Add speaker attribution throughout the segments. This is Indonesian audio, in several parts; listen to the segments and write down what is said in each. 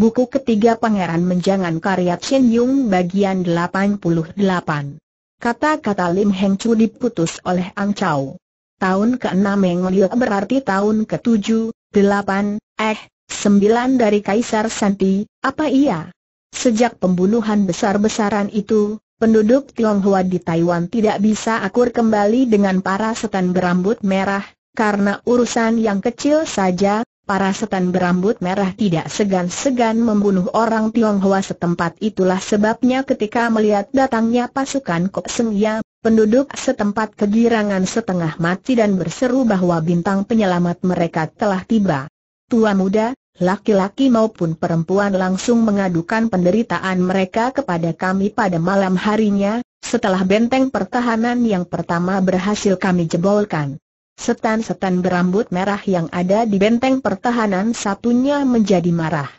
Speaker 1: Buku ketiga Pangeran Menjangan karya Chen Yung bagian 88. Kata-kata Lim Heng Chu diputus oleh Ang Chau. Tahun ke-6 Meng Liu berarti tahun ke-7, 8, eh, 9 dari Kaisar Santi, apa iya? Sejak pembunuhan besar-besaran itu, penduduk Tionghoa di Taiwan tidak bisa akur kembali dengan para setan berambut merah, karena urusan yang kecil saja, para setan berambut merah tidak segan-segan membunuh orang Tionghoa setempat itulah sebabnya ketika melihat datangnya pasukan Kok Seng Ya, penduduk setempat kegirangan setengah mati dan berseru bahwa bintang penyelamat mereka telah tiba. Tua muda, laki-laki maupun perempuan langsung mengadukan penderitaan mereka kepada kami pada malam harinya, setelah benteng pertahanan yang pertama berhasil kami jebolkan setan-setan berambut merah yang ada di benteng pertahanan satunya menjadi marah.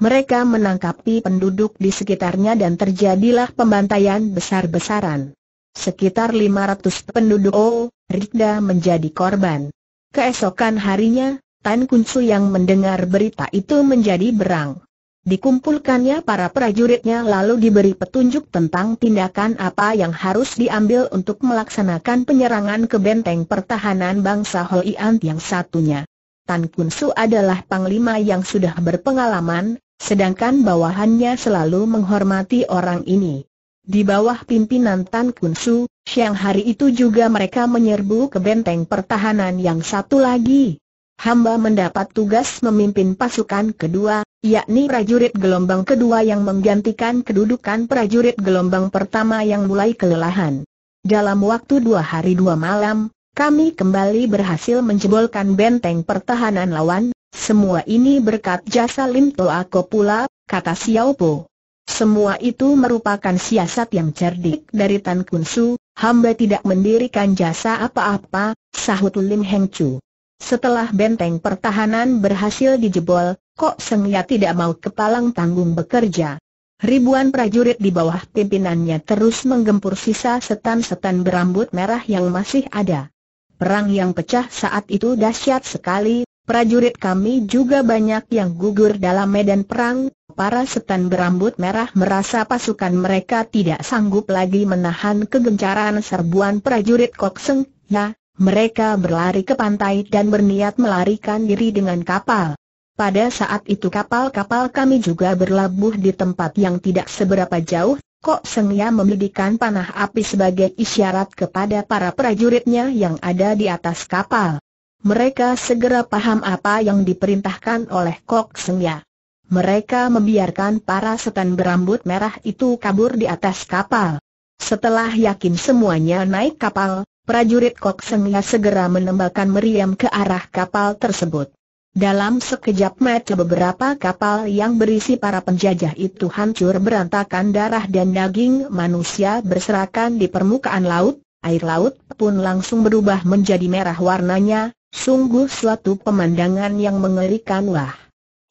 Speaker 1: Mereka menangkapi penduduk di sekitarnya dan terjadilah pembantaian besar-besaran. Sekitar 500 penduduk Orida Rikda menjadi korban. Keesokan harinya, Tan Kunsu yang mendengar berita itu menjadi berang. Dikumpulkannya para prajuritnya lalu diberi petunjuk tentang tindakan apa yang harus diambil untuk melaksanakan penyerangan ke benteng pertahanan bangsa Hoi yang satunya. Tan Kun Su adalah panglima yang sudah berpengalaman, sedangkan bawahannya selalu menghormati orang ini. Di bawah pimpinan Tan Kun Su, siang hari itu juga mereka menyerbu ke benteng pertahanan yang satu lagi. Hamba mendapat tugas memimpin pasukan kedua, yakni prajurit gelombang kedua yang menggantikan kedudukan prajurit gelombang pertama yang mulai kelelahan. Dalam waktu dua hari dua malam, kami kembali berhasil menjebolkan benteng pertahanan lawan, semua ini berkat jasa Lim Toako pula, kata Xiao Po. Semua itu merupakan siasat yang cerdik dari Tan Kun Su, hamba tidak mendirikan jasa apa-apa, sahut Lim Heng Chu. Setelah benteng pertahanan berhasil dijebol, Kok Sengya tidak mau kepalang tanggung bekerja? Ribuan prajurit di bawah pimpinannya terus menggempur sisa setan-setan berambut merah yang masih ada. Perang yang pecah saat itu dahsyat sekali, prajurit kami juga banyak yang gugur dalam medan perang, para setan berambut merah merasa pasukan mereka tidak sanggup lagi menahan kegencaran serbuan prajurit Kokseng, ya, mereka berlari ke pantai dan berniat melarikan diri dengan kapal. Pada saat itu kapal-kapal kami juga berlabuh di tempat yang tidak seberapa jauh, Kok Sengya membidikan panah api sebagai isyarat kepada para prajuritnya yang ada di atas kapal. Mereka segera paham apa yang diperintahkan oleh Kok Sengya. Mereka membiarkan para setan berambut merah itu kabur di atas kapal. Setelah yakin semuanya naik kapal, prajurit Kok Sengya segera menembakkan meriam ke arah kapal tersebut. Dalam sekejap mata beberapa kapal yang berisi para penjajah itu hancur berantakan darah dan daging manusia berserakan di permukaan laut, air laut pun langsung berubah menjadi merah warnanya, sungguh suatu pemandangan yang mengerikan wah.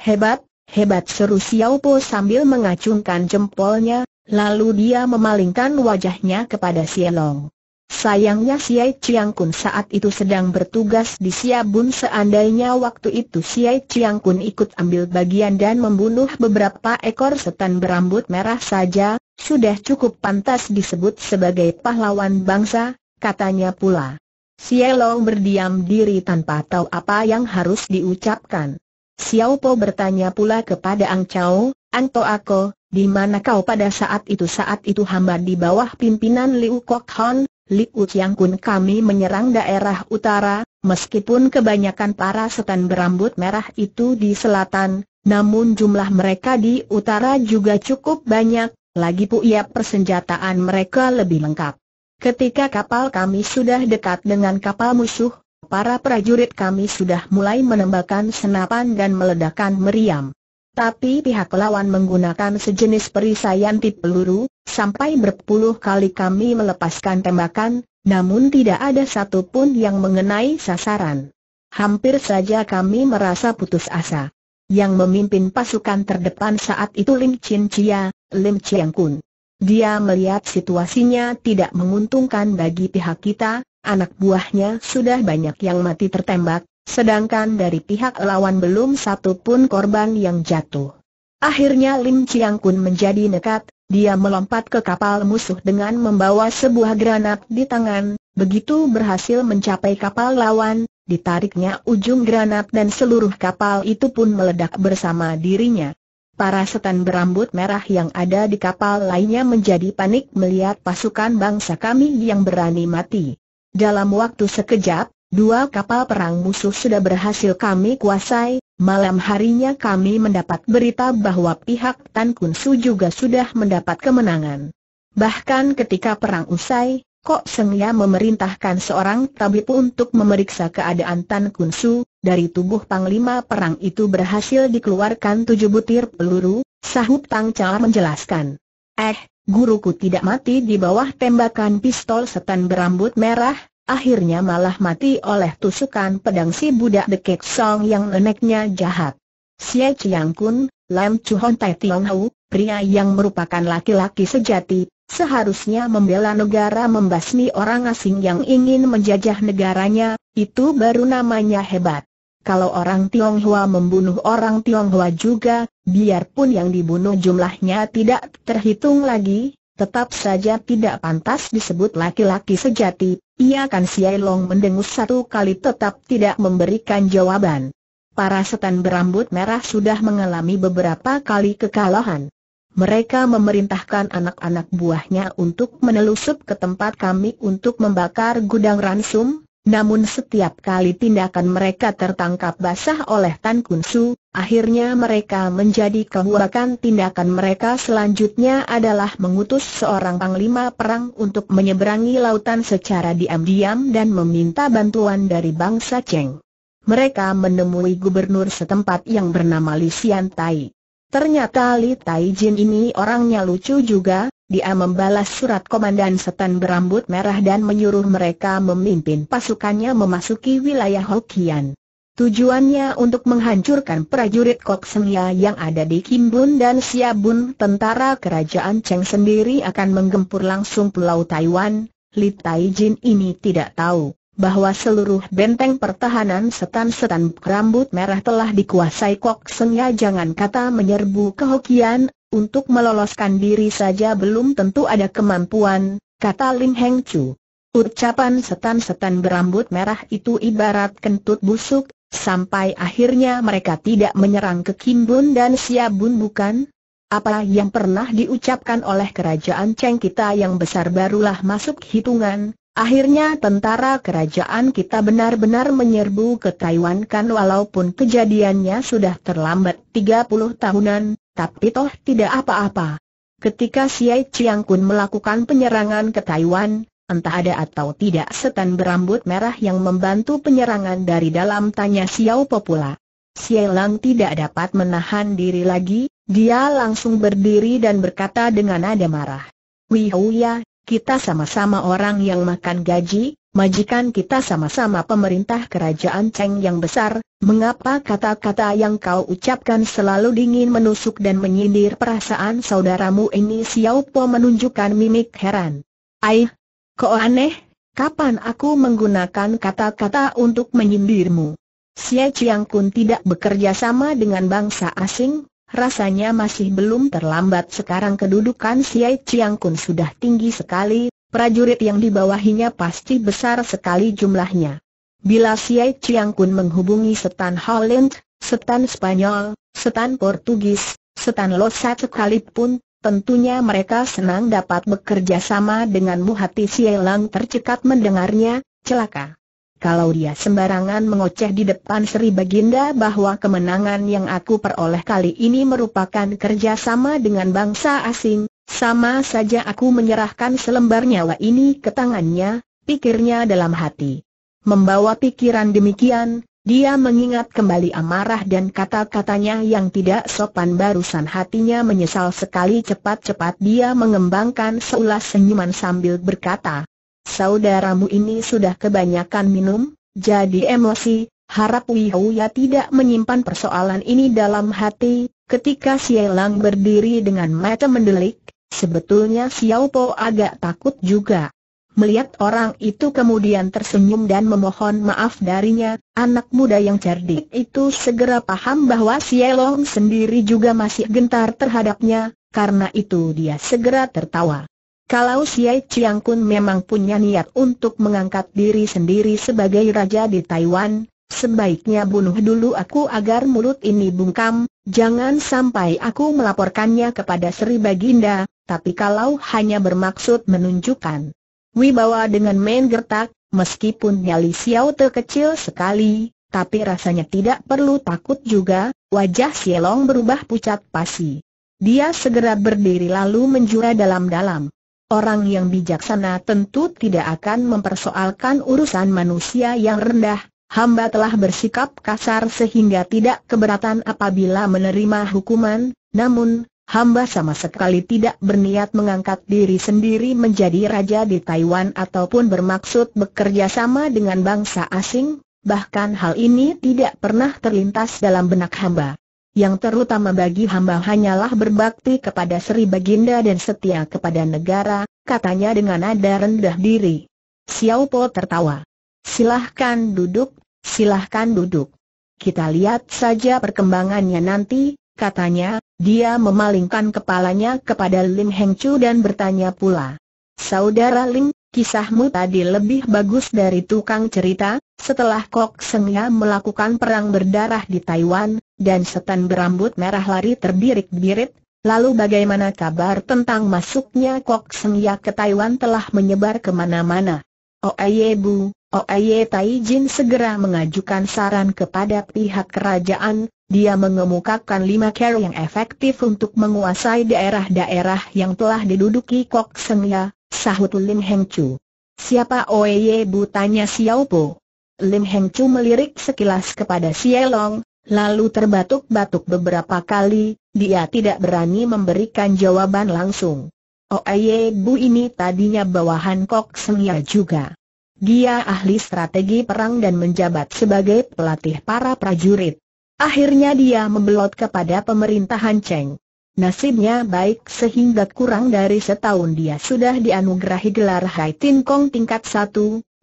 Speaker 1: Hebat, hebat seru Xiao Po sambil mengacungkan jempolnya, lalu dia memalingkan wajahnya kepada Sielong. Sayangnya Siai Chiang Kun saat itu sedang bertugas di Siabun seandainya waktu itu Siai Chiang Kun ikut ambil bagian dan membunuh beberapa ekor setan berambut merah saja, sudah cukup pantas disebut sebagai pahlawan bangsa, katanya pula. Siai Long berdiam diri tanpa tahu apa yang harus diucapkan. Xiao Po bertanya pula kepada Ang Chao, Anto Ako, di mana kau pada saat itu? Saat itu hamba di bawah pimpinan Liu Kok Hon, Liu Chiang Kun kami menyerang daerah utara, meskipun kebanyakan para setan berambut merah itu di selatan, namun jumlah mereka di utara juga cukup banyak, lagi pula persenjataan mereka lebih lengkap. Ketika kapal kami sudah dekat dengan kapal musuh, para prajurit kami sudah mulai menembakkan senapan dan meledakkan meriam. Tapi pihak lawan menggunakan sejenis perisai anti peluru, Sampai berpuluh kali kami melepaskan tembakan, namun tidak ada satu pun yang mengenai sasaran. Hampir saja kami merasa putus asa. Yang memimpin pasukan terdepan saat itu Lim Chin Chia, Lim Chiang Kun. Dia melihat situasinya tidak menguntungkan bagi pihak kita, anak buahnya sudah banyak yang mati tertembak, sedangkan dari pihak lawan belum satu pun korban yang jatuh. Akhirnya Lim Chiang Kun menjadi nekat, dia melompat ke kapal musuh dengan membawa sebuah granat di tangan, begitu berhasil mencapai kapal lawan, ditariknya ujung granat dan seluruh kapal itu pun meledak bersama dirinya. Para setan berambut merah yang ada di kapal lainnya menjadi panik melihat pasukan bangsa kami yang berani mati. Dalam waktu sekejap, dua kapal perang musuh sudah berhasil kami kuasai, Malam harinya kami mendapat berita bahwa pihak Tan Kun Su juga sudah mendapat kemenangan. Bahkan ketika perang usai, Kok Seng Ya memerintahkan seorang tabib untuk memeriksa keadaan Tan Kun Su, dari tubuh Panglima Perang itu berhasil dikeluarkan tujuh butir peluru, sahut Tang Cha menjelaskan. Eh, guruku tidak mati di bawah tembakan pistol setan berambut merah, akhirnya malah mati oleh tusukan pedang si budak dekek song yang neneknya jahat. Xie Chiang Kun, Lam Chu Hon Tai Tiong Hau, pria yang merupakan laki-laki sejati, seharusnya membela negara membasmi orang asing yang ingin menjajah negaranya, itu baru namanya hebat. Kalau orang Tionghoa membunuh orang Tionghoa juga, biarpun yang dibunuh jumlahnya tidak terhitung lagi, tetap saja tidak pantas disebut laki-laki sejati, ia kan Siai Long mendengus satu kali tetap tidak memberikan jawaban. Para setan berambut merah sudah mengalami beberapa kali kekalahan. Mereka memerintahkan anak-anak buahnya untuk menelusup ke tempat kami untuk membakar gudang ransum, namun setiap kali tindakan mereka tertangkap basah oleh Tan Kun Su, akhirnya mereka menjadi kehuakan tindakan mereka selanjutnya adalah mengutus seorang panglima perang untuk menyeberangi lautan secara diam-diam dan meminta bantuan dari bangsa Cheng. Mereka menemui gubernur setempat yang bernama Li Xiantai. Ternyata Li Tai Jin ini orangnya lucu juga, dia membalas surat komandan setan berambut merah dan menyuruh mereka memimpin pasukannya memasuki wilayah Hokian. Tujuannya untuk menghancurkan prajurit Kok Sengya yang ada di Kimbun dan Siabun tentara kerajaan Cheng sendiri akan menggempur langsung pulau Taiwan, Li Taijin ini tidak tahu bahwa seluruh benteng pertahanan setan-setan rambut merah telah dikuasai Kok Sengya jangan kata menyerbu ke Hokian, untuk meloloskan diri saja belum tentu ada kemampuan, kata Lim Heng Chu. Ucapan setan-setan berambut merah itu ibarat kentut busuk, sampai akhirnya mereka tidak menyerang ke Kim Bun dan Sia Bun bukan? Apa yang pernah diucapkan oleh kerajaan Cheng kita yang besar barulah masuk hitungan, Akhirnya tentara kerajaan kita benar-benar menyerbu ke Taiwan kan walaupun kejadiannya sudah terlambat 30 tahunan, tapi toh tidak apa-apa. Ketika Siai Chiang Kun melakukan penyerangan ke Taiwan, entah ada atau tidak setan berambut merah yang membantu penyerangan dari dalam tanya Xiao Popula. pula. Siai Lang tidak dapat menahan diri lagi, dia langsung berdiri dan berkata dengan nada marah. Wihouya, oh kita sama-sama orang yang makan gaji, majikan kita sama-sama pemerintah kerajaan Cheng yang besar, mengapa kata-kata yang kau ucapkan selalu dingin menusuk dan menyindir perasaan saudaramu ini Xiao Po menunjukkan mimik heran. Aih, kok aneh, kapan aku menggunakan kata-kata untuk menyindirmu? Xie Chiang Kun tidak bekerja sama dengan bangsa asing, rasanya masih belum terlambat sekarang kedudukan Xie Chiang Kun sudah tinggi sekali, prajurit yang dibawahinya pasti besar sekali jumlahnya. Bila Siai Chiang Kun menghubungi setan Holland, setan Spanyol, setan Portugis, setan Losat sekalipun, tentunya mereka senang dapat bekerja sama denganmu hati Siai Lang tercekat mendengarnya, celaka. Kalau dia sembarangan mengoceh di depan Sri Baginda bahwa kemenangan yang aku peroleh kali ini merupakan kerjasama dengan bangsa asing, sama saja aku menyerahkan selembar nyawa ini ke tangannya, pikirnya dalam hati. Membawa pikiran demikian, dia mengingat kembali amarah dan kata-katanya yang tidak sopan barusan hatinya menyesal sekali cepat-cepat dia mengembangkan seulas senyuman sambil berkata, Saudaramu ini sudah kebanyakan minum, jadi emosi, harap ya tidak menyimpan persoalan ini dalam hati, ketika Sielang berdiri dengan mata mendelik, Sebetulnya Xiao Po agak takut juga. Melihat orang itu kemudian tersenyum dan memohon maaf darinya, anak muda yang cerdik itu segera paham bahwa Long sendiri juga masih gentar terhadapnya, karena itu dia segera tertawa. Kalau Xie Chiang Kun memang punya niat untuk mengangkat diri sendiri sebagai raja di Taiwan, sebaiknya bunuh dulu aku agar mulut ini bungkam, jangan sampai aku melaporkannya kepada Sri Baginda, tapi kalau hanya bermaksud menunjukkan wibawa dengan main gertak, meskipun nyali Xiao terkecil sekali, tapi rasanya tidak perlu takut juga, wajah Sielong berubah pucat pasi. Dia segera berdiri lalu menjura dalam-dalam. Orang yang bijaksana tentu tidak akan mempersoalkan urusan manusia yang rendah, hamba telah bersikap kasar sehingga tidak keberatan apabila menerima hukuman, namun, hamba sama sekali tidak berniat mengangkat diri sendiri menjadi raja di Taiwan ataupun bermaksud bekerja sama dengan bangsa asing, bahkan hal ini tidak pernah terlintas dalam benak hamba. Yang terutama bagi hamba hanyalah berbakti kepada Sri Baginda dan setia kepada negara, katanya dengan nada rendah diri. Xiao Po tertawa. Silahkan duduk, silahkan duduk. Kita lihat saja perkembangannya nanti, katanya, dia memalingkan kepalanya kepada Lim Heng Chu dan bertanya pula. Saudara Lim, kisahmu tadi lebih bagus dari tukang cerita, setelah Kok Sengya melakukan perang berdarah di Taiwan, dan setan berambut merah lari terbirit-birit, Lalu bagaimana kabar tentang masuknya Kok Sengya ke Taiwan telah menyebar kemana-mana? Oh Oeye Bu, Oeye Taijin segera mengajukan saran kepada pihak kerajaan, dia mengemukakan lima cara yang efektif untuk menguasai daerah-daerah yang telah diduduki Kok Seng Ya, sahut Lim Heng Chu. Siapa Oye Bu tanya Xiao Po. Lim Heng Chu melirik sekilas kepada Long, lalu terbatuk-batuk beberapa kali, dia tidak berani memberikan jawaban langsung. Oye Bu ini tadinya bawahan Kok Seng Ya juga. Dia ahli strategi perang dan menjabat sebagai pelatih para prajurit. Akhirnya dia membelot kepada pemerintahan Cheng. Nasibnya baik sehingga kurang dari setahun dia sudah dianugerahi gelar Hai Tin Kong tingkat 1,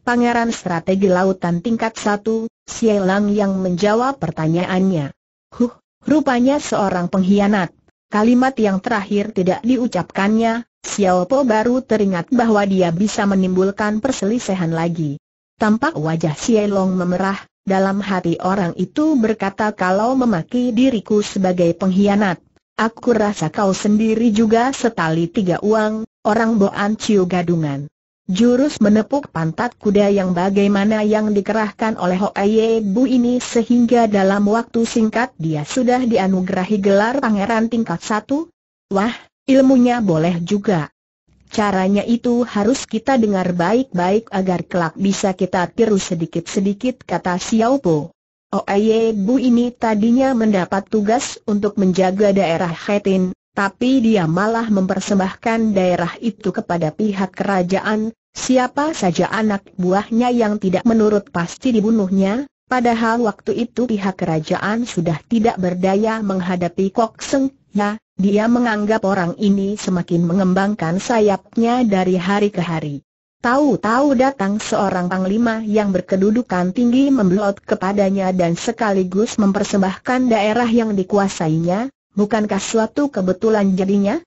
Speaker 1: Pangeran Strategi Lautan tingkat 1, Sielang yang menjawab pertanyaannya. Huh, rupanya seorang pengkhianat. Kalimat yang terakhir tidak diucapkannya, Xiao Po baru teringat bahwa dia bisa menimbulkan perselisihan lagi. Tampak wajah Xie Sielong memerah, dalam hati orang itu berkata kalau memaki diriku sebagai pengkhianat. Aku rasa kau sendiri juga setali tiga uang, orang Boan Ciu Gadungan. Jurus menepuk pantat kuda yang bagaimana yang dikerahkan oleh Hoaye Bu ini sehingga dalam waktu singkat dia sudah dianugerahi gelar pangeran tingkat satu. Wah, ilmunya boleh juga. Caranya itu harus kita dengar baik-baik agar kelak bisa kita tiru sedikit-sedikit kata Xiao Po. Oye oh, Bu ini tadinya mendapat tugas untuk menjaga daerah Hetin, tapi dia malah mempersembahkan daerah itu kepada pihak kerajaan, siapa saja anak buahnya yang tidak menurut pasti dibunuhnya, padahal waktu itu pihak kerajaan sudah tidak berdaya menghadapi Kok Seng, ya, dia menganggap orang ini semakin mengembangkan sayapnya dari hari ke hari. Tahu-tahu datang seorang panglima yang berkedudukan tinggi membelot kepadanya dan sekaligus mempersembahkan daerah yang dikuasainya, bukankah suatu kebetulan jadinya?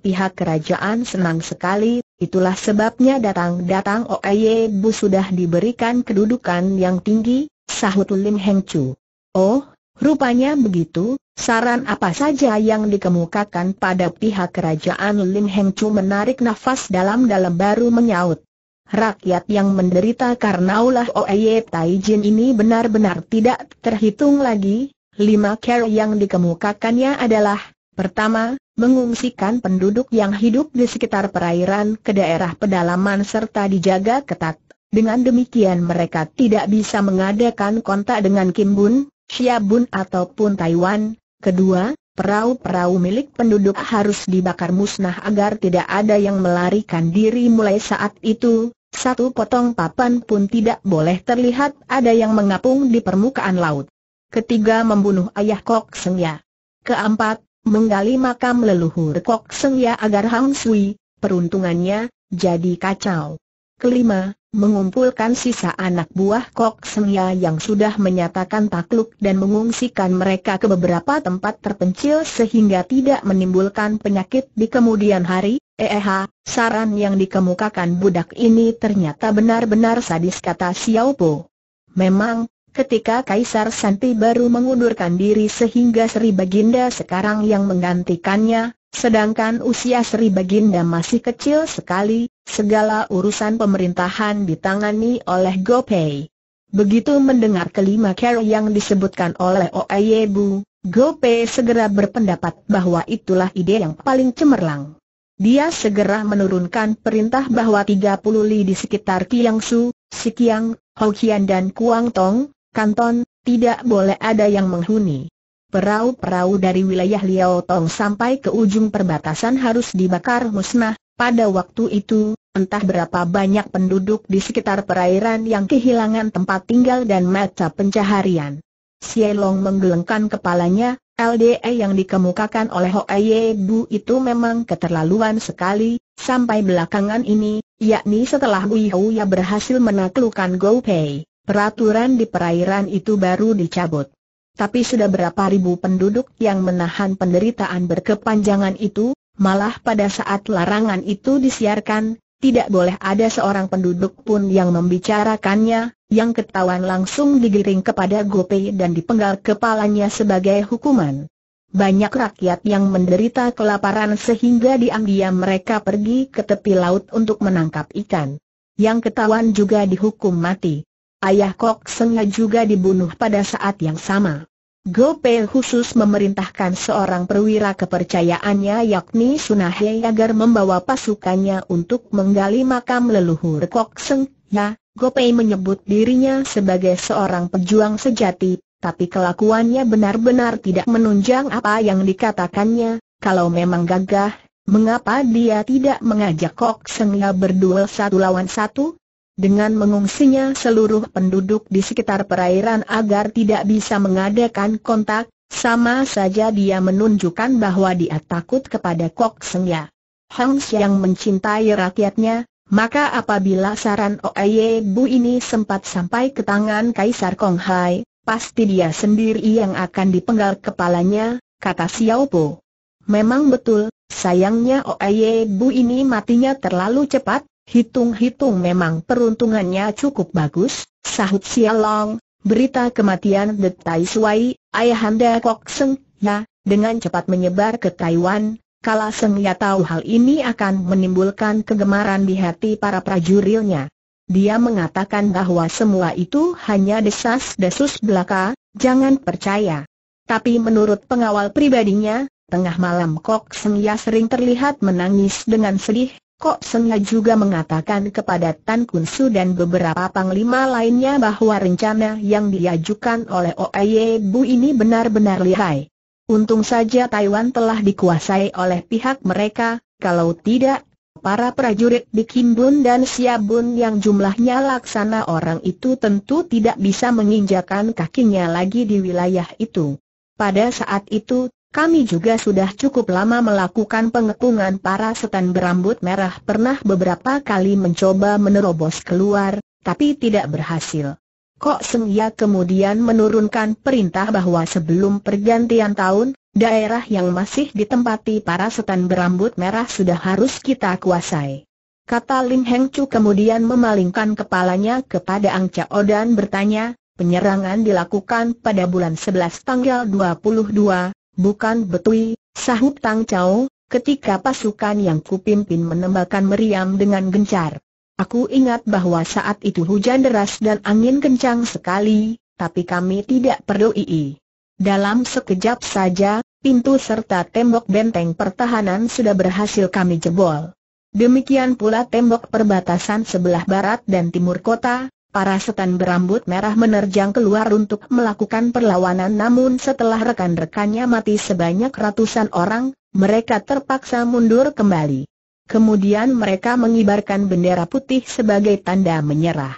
Speaker 1: Pihak kerajaan senang sekali, itulah sebabnya datang-datang Oye Bu sudah diberikan kedudukan yang tinggi, sahut Lim Heng Chu. Oh, Rupanya begitu, saran apa saja yang dikemukakan pada pihak kerajaan Lim Heng Chu menarik nafas dalam-dalam baru menyaut. Rakyat yang menderita karena ulah Oeye Tai ini benar-benar tidak terhitung lagi, lima care yang dikemukakannya adalah, pertama, mengungsikan penduduk yang hidup di sekitar perairan ke daerah pedalaman serta dijaga ketat. Dengan demikian mereka tidak bisa mengadakan kontak dengan Kim Bun, Xiabun ataupun Taiwan. Kedua, Perahu-perahu milik penduduk harus dibakar musnah agar tidak ada yang melarikan diri mulai saat itu. Satu potong papan pun tidak boleh terlihat ada yang mengapung di permukaan laut. Ketiga membunuh ayah Kok Sengya. Keempat, menggali makam leluhur Kok Sengya agar Hang Sui, peruntungannya, jadi kacau. Kelima, mengumpulkan sisa anak buah Kok Sengya yang sudah menyatakan takluk dan mengungsikan mereka ke beberapa tempat terpencil sehingga tidak menimbulkan penyakit di kemudian hari. Eh, eh, saran yang dikemukakan budak ini ternyata benar-benar sadis kata Xiao Po. Memang, ketika Kaisar Santi baru mengundurkan diri sehingga Sri Baginda sekarang yang menggantikannya, sedangkan usia Sri Baginda masih kecil sekali, Segala urusan pemerintahan ditangani oleh Gopay. Begitu mendengar kelima cara yang disebutkan oleh Oayebu, Gopay segera berpendapat bahwa itulah ide yang paling cemerlang. Dia segera menurunkan perintah bahwa 30 li di sekitar Kiangsu, Sikiang, Hokian dan Kuangtong, Kanton, tidak boleh ada yang menghuni. Perahu-perahu dari wilayah Liao Tong sampai ke ujung perbatasan harus dibakar musnah, pada waktu itu, entah berapa banyak penduduk di sekitar perairan yang kehilangan tempat tinggal dan mata pencaharian. Sielong menggelengkan kepalanya, LDE yang dikemukakan oleh Hoeye Bu itu memang keterlaluan sekali, sampai belakangan ini, yakni setelah Bui Houya berhasil menaklukkan Gou Pei, peraturan di perairan itu baru dicabut. Tapi sudah berapa ribu penduduk yang menahan penderitaan berkepanjangan itu, Malah pada saat larangan itu disiarkan, tidak boleh ada seorang penduduk pun yang membicarakannya, yang ketahuan langsung digiring kepada Gopay dan dipenggal kepalanya sebagai hukuman. Banyak rakyat yang menderita kelaparan sehingga diam-diam mereka pergi ke tepi laut untuk menangkap ikan. Yang ketahuan juga dihukum mati. Ayah Kok Sengha juga dibunuh pada saat yang sama. Gopel khusus memerintahkan seorang perwira kepercayaannya yakni Sunahe agar membawa pasukannya untuk menggali makam leluhur Kok Seng. Ya, Gopel menyebut dirinya sebagai seorang pejuang sejati, tapi kelakuannya benar-benar tidak menunjang apa yang dikatakannya. Kalau memang gagah, mengapa dia tidak mengajak Kok Seng Ya berduel satu lawan satu? dengan mengungsinya seluruh penduduk di sekitar perairan agar tidak bisa mengadakan kontak, sama saja dia menunjukkan bahwa dia takut kepada Kok Sengya. Hang yang mencintai rakyatnya, maka apabila saran Oye Bu ini sempat sampai ke tangan Kaisar Kong Hai, pasti dia sendiri yang akan dipenggal kepalanya, kata Xiao Po. Memang betul, sayangnya Oye Bu ini matinya terlalu cepat, Hitung-hitung memang peruntungannya cukup bagus, sahut Sialong, berita kematian The Tai Suai, ayahanda Kok Seng, ya, dengan cepat menyebar ke Taiwan, Kalau Seng ya tahu hal ini akan menimbulkan kegemaran di hati para prajurilnya. Dia mengatakan bahwa semua itu hanya desas-desus belaka, jangan percaya. Tapi menurut pengawal pribadinya, tengah malam Kok Seng Ya sering terlihat menangis dengan sedih, Kok Sengah juga mengatakan kepada Tan Kun Su dan beberapa panglima lainnya bahwa rencana yang diajukan oleh Oye Bu ini benar-benar lihai. Untung saja Taiwan telah dikuasai oleh pihak mereka, kalau tidak, para prajurit di Kimbun dan Siabun yang jumlahnya laksana orang itu tentu tidak bisa menginjakan kakinya lagi di wilayah itu. Pada saat itu, kami juga sudah cukup lama melakukan pengepungan para setan berambut merah pernah beberapa kali mencoba menerobos keluar, tapi tidak berhasil. Kok Sengya kemudian menurunkan perintah bahwa sebelum pergantian tahun, daerah yang masih ditempati para setan berambut merah sudah harus kita kuasai. Kata Lim Heng Chu kemudian memalingkan kepalanya kepada Ang Chao dan bertanya, penyerangan dilakukan pada bulan 11 tanggal 22, Bukan betui, sahut Tang Chao, ketika pasukan yang kupimpin menembakkan meriam dengan gencar. Aku ingat bahwa saat itu hujan deras dan angin kencang sekali, tapi kami tidak peduli. Dalam sekejap saja, pintu serta tembok benteng pertahanan sudah berhasil kami jebol. Demikian pula tembok perbatasan sebelah barat dan timur kota, Para setan berambut merah menerjang keluar untuk melakukan perlawanan namun setelah rekan-rekannya mati sebanyak ratusan orang, mereka terpaksa mundur kembali. Kemudian mereka mengibarkan bendera putih sebagai tanda menyerah.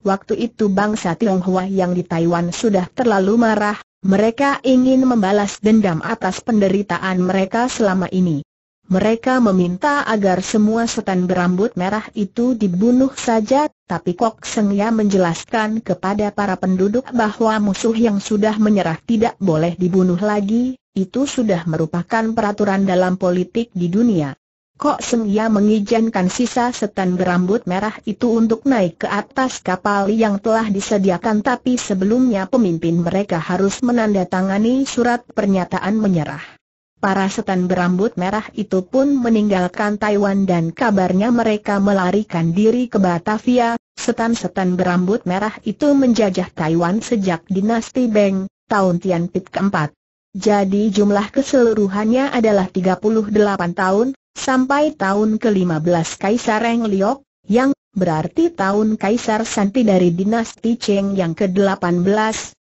Speaker 1: Waktu itu bangsa Tionghoa yang di Taiwan sudah terlalu marah, mereka ingin membalas dendam atas penderitaan mereka selama ini. Mereka meminta agar semua setan berambut merah itu dibunuh saja, tapi Kok Seng Ya menjelaskan kepada para penduduk bahwa musuh yang sudah menyerah tidak boleh dibunuh lagi, itu sudah merupakan peraturan dalam politik di dunia. Kok Seng Ya mengizinkan sisa setan berambut merah itu untuk naik ke atas kapal yang telah disediakan tapi sebelumnya pemimpin mereka harus menandatangani surat pernyataan menyerah para setan berambut merah itu pun meninggalkan Taiwan dan kabarnya mereka melarikan diri ke Batavia. Setan-setan berambut merah itu menjajah Taiwan sejak dinasti Beng, tahun Pit keempat. Jadi jumlah keseluruhannya adalah 38 tahun, sampai tahun ke-15 Kaisar Eng Liok, yang berarti tahun Kaisar Santi dari dinasti Cheng yang ke-18,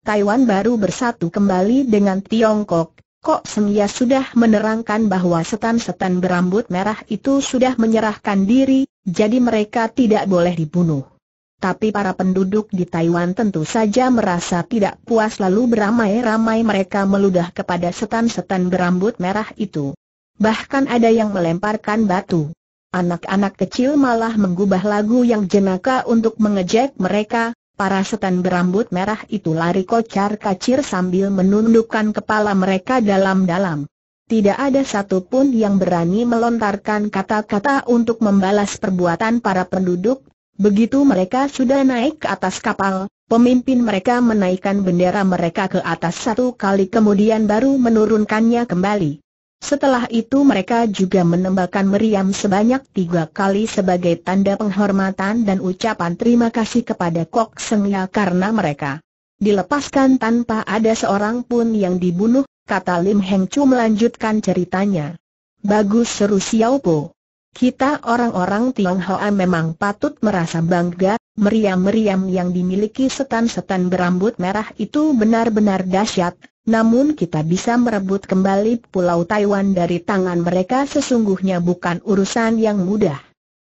Speaker 1: Taiwan baru bersatu kembali dengan Tiongkok, Kok Senya sudah menerangkan bahwa setan-setan berambut merah itu sudah menyerahkan diri, jadi mereka tidak boleh dibunuh. Tapi para penduduk di Taiwan tentu saja merasa tidak puas lalu beramai-ramai mereka meludah kepada setan-setan berambut merah itu. Bahkan ada yang melemparkan batu. Anak-anak kecil malah mengubah lagu yang jenaka untuk mengejek mereka, Para setan berambut merah itu lari kocar kacir sambil menundukkan kepala mereka dalam-dalam. Tidak ada satupun yang berani melontarkan kata-kata untuk membalas perbuatan para penduduk. Begitu mereka sudah naik ke atas kapal, pemimpin mereka menaikkan bendera mereka ke atas satu kali kemudian baru menurunkannya kembali. Setelah itu mereka juga menembakkan meriam sebanyak tiga kali sebagai tanda penghormatan dan ucapan terima kasih kepada Kok Seng ya karena mereka dilepaskan tanpa ada seorang pun yang dibunuh, kata Lim Heng Chu melanjutkan ceritanya. Bagus seru Xiao Po. Kita orang-orang Tionghoa memang patut merasa bangga, meriam-meriam yang dimiliki setan-setan berambut merah itu benar-benar dahsyat, namun kita bisa merebut kembali Pulau Taiwan dari tangan mereka sesungguhnya bukan urusan yang mudah.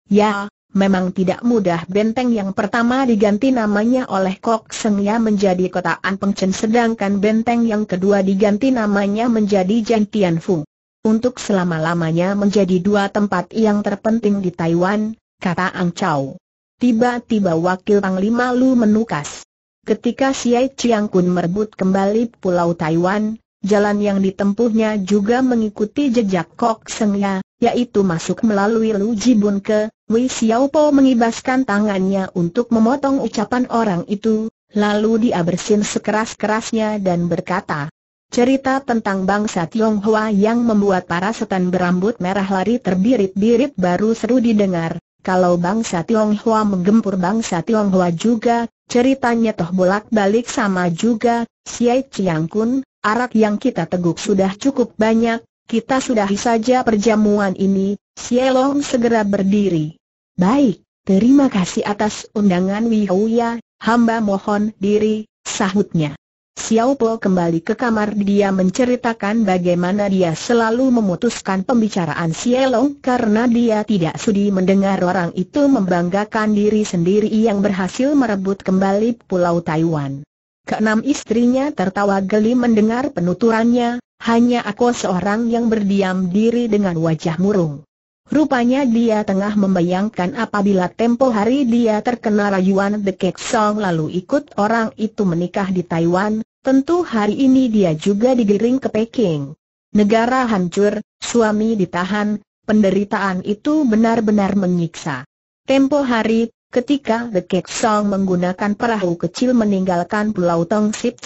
Speaker 1: Ya, memang tidak mudah benteng yang pertama diganti namanya oleh Kok Seng Ya menjadi kota Chen sedangkan benteng yang kedua diganti namanya menjadi Jantianfung. Untuk selama-lamanya menjadi dua tempat yang terpenting di Taiwan, kata Ang Chau. Tiba-tiba wakil Panglima Lu menukas. Ketika Siai Chiang Kun merebut kembali Pulau Taiwan, jalan yang ditempuhnya juga mengikuti jejak Kok Seng Ya, yaitu masuk melalui Lu Jibun ke, Wei Po mengibaskan tangannya untuk memotong ucapan orang itu, lalu dia bersin sekeras-kerasnya dan berkata, Cerita tentang bangsa Tionghoa yang membuat para setan berambut merah lari terbirit-birit baru seru didengar, kalau bangsa Tionghoa menggempur bangsa Tionghoa juga, Ceritanya toh bolak-balik sama juga, Siai Chiang Kun, arak yang kita teguk sudah cukup banyak, kita sudahi saja perjamuan ini, Siai Long segera berdiri. Baik, terima kasih atas undangan Wihuya. hamba mohon diri, sahutnya. Xiao Po kembali ke kamar dia menceritakan bagaimana dia selalu memutuskan pembicaraan Xielong karena dia tidak sudi mendengar orang itu membanggakan diri sendiri yang berhasil merebut kembali Pulau Taiwan. Keenam istrinya tertawa geli mendengar penuturannya, hanya aku seorang yang berdiam diri dengan wajah murung. Rupanya dia tengah membayangkan apabila tempo hari dia terkena rayuan The Kek Song lalu ikut orang itu menikah di Taiwan, tentu hari ini dia juga digiring ke Peking. Negara hancur, suami ditahan, penderitaan itu benar-benar menyiksa. Tempo hari, ketika The Kek Song menggunakan perahu kecil meninggalkan Pulau Tong Sip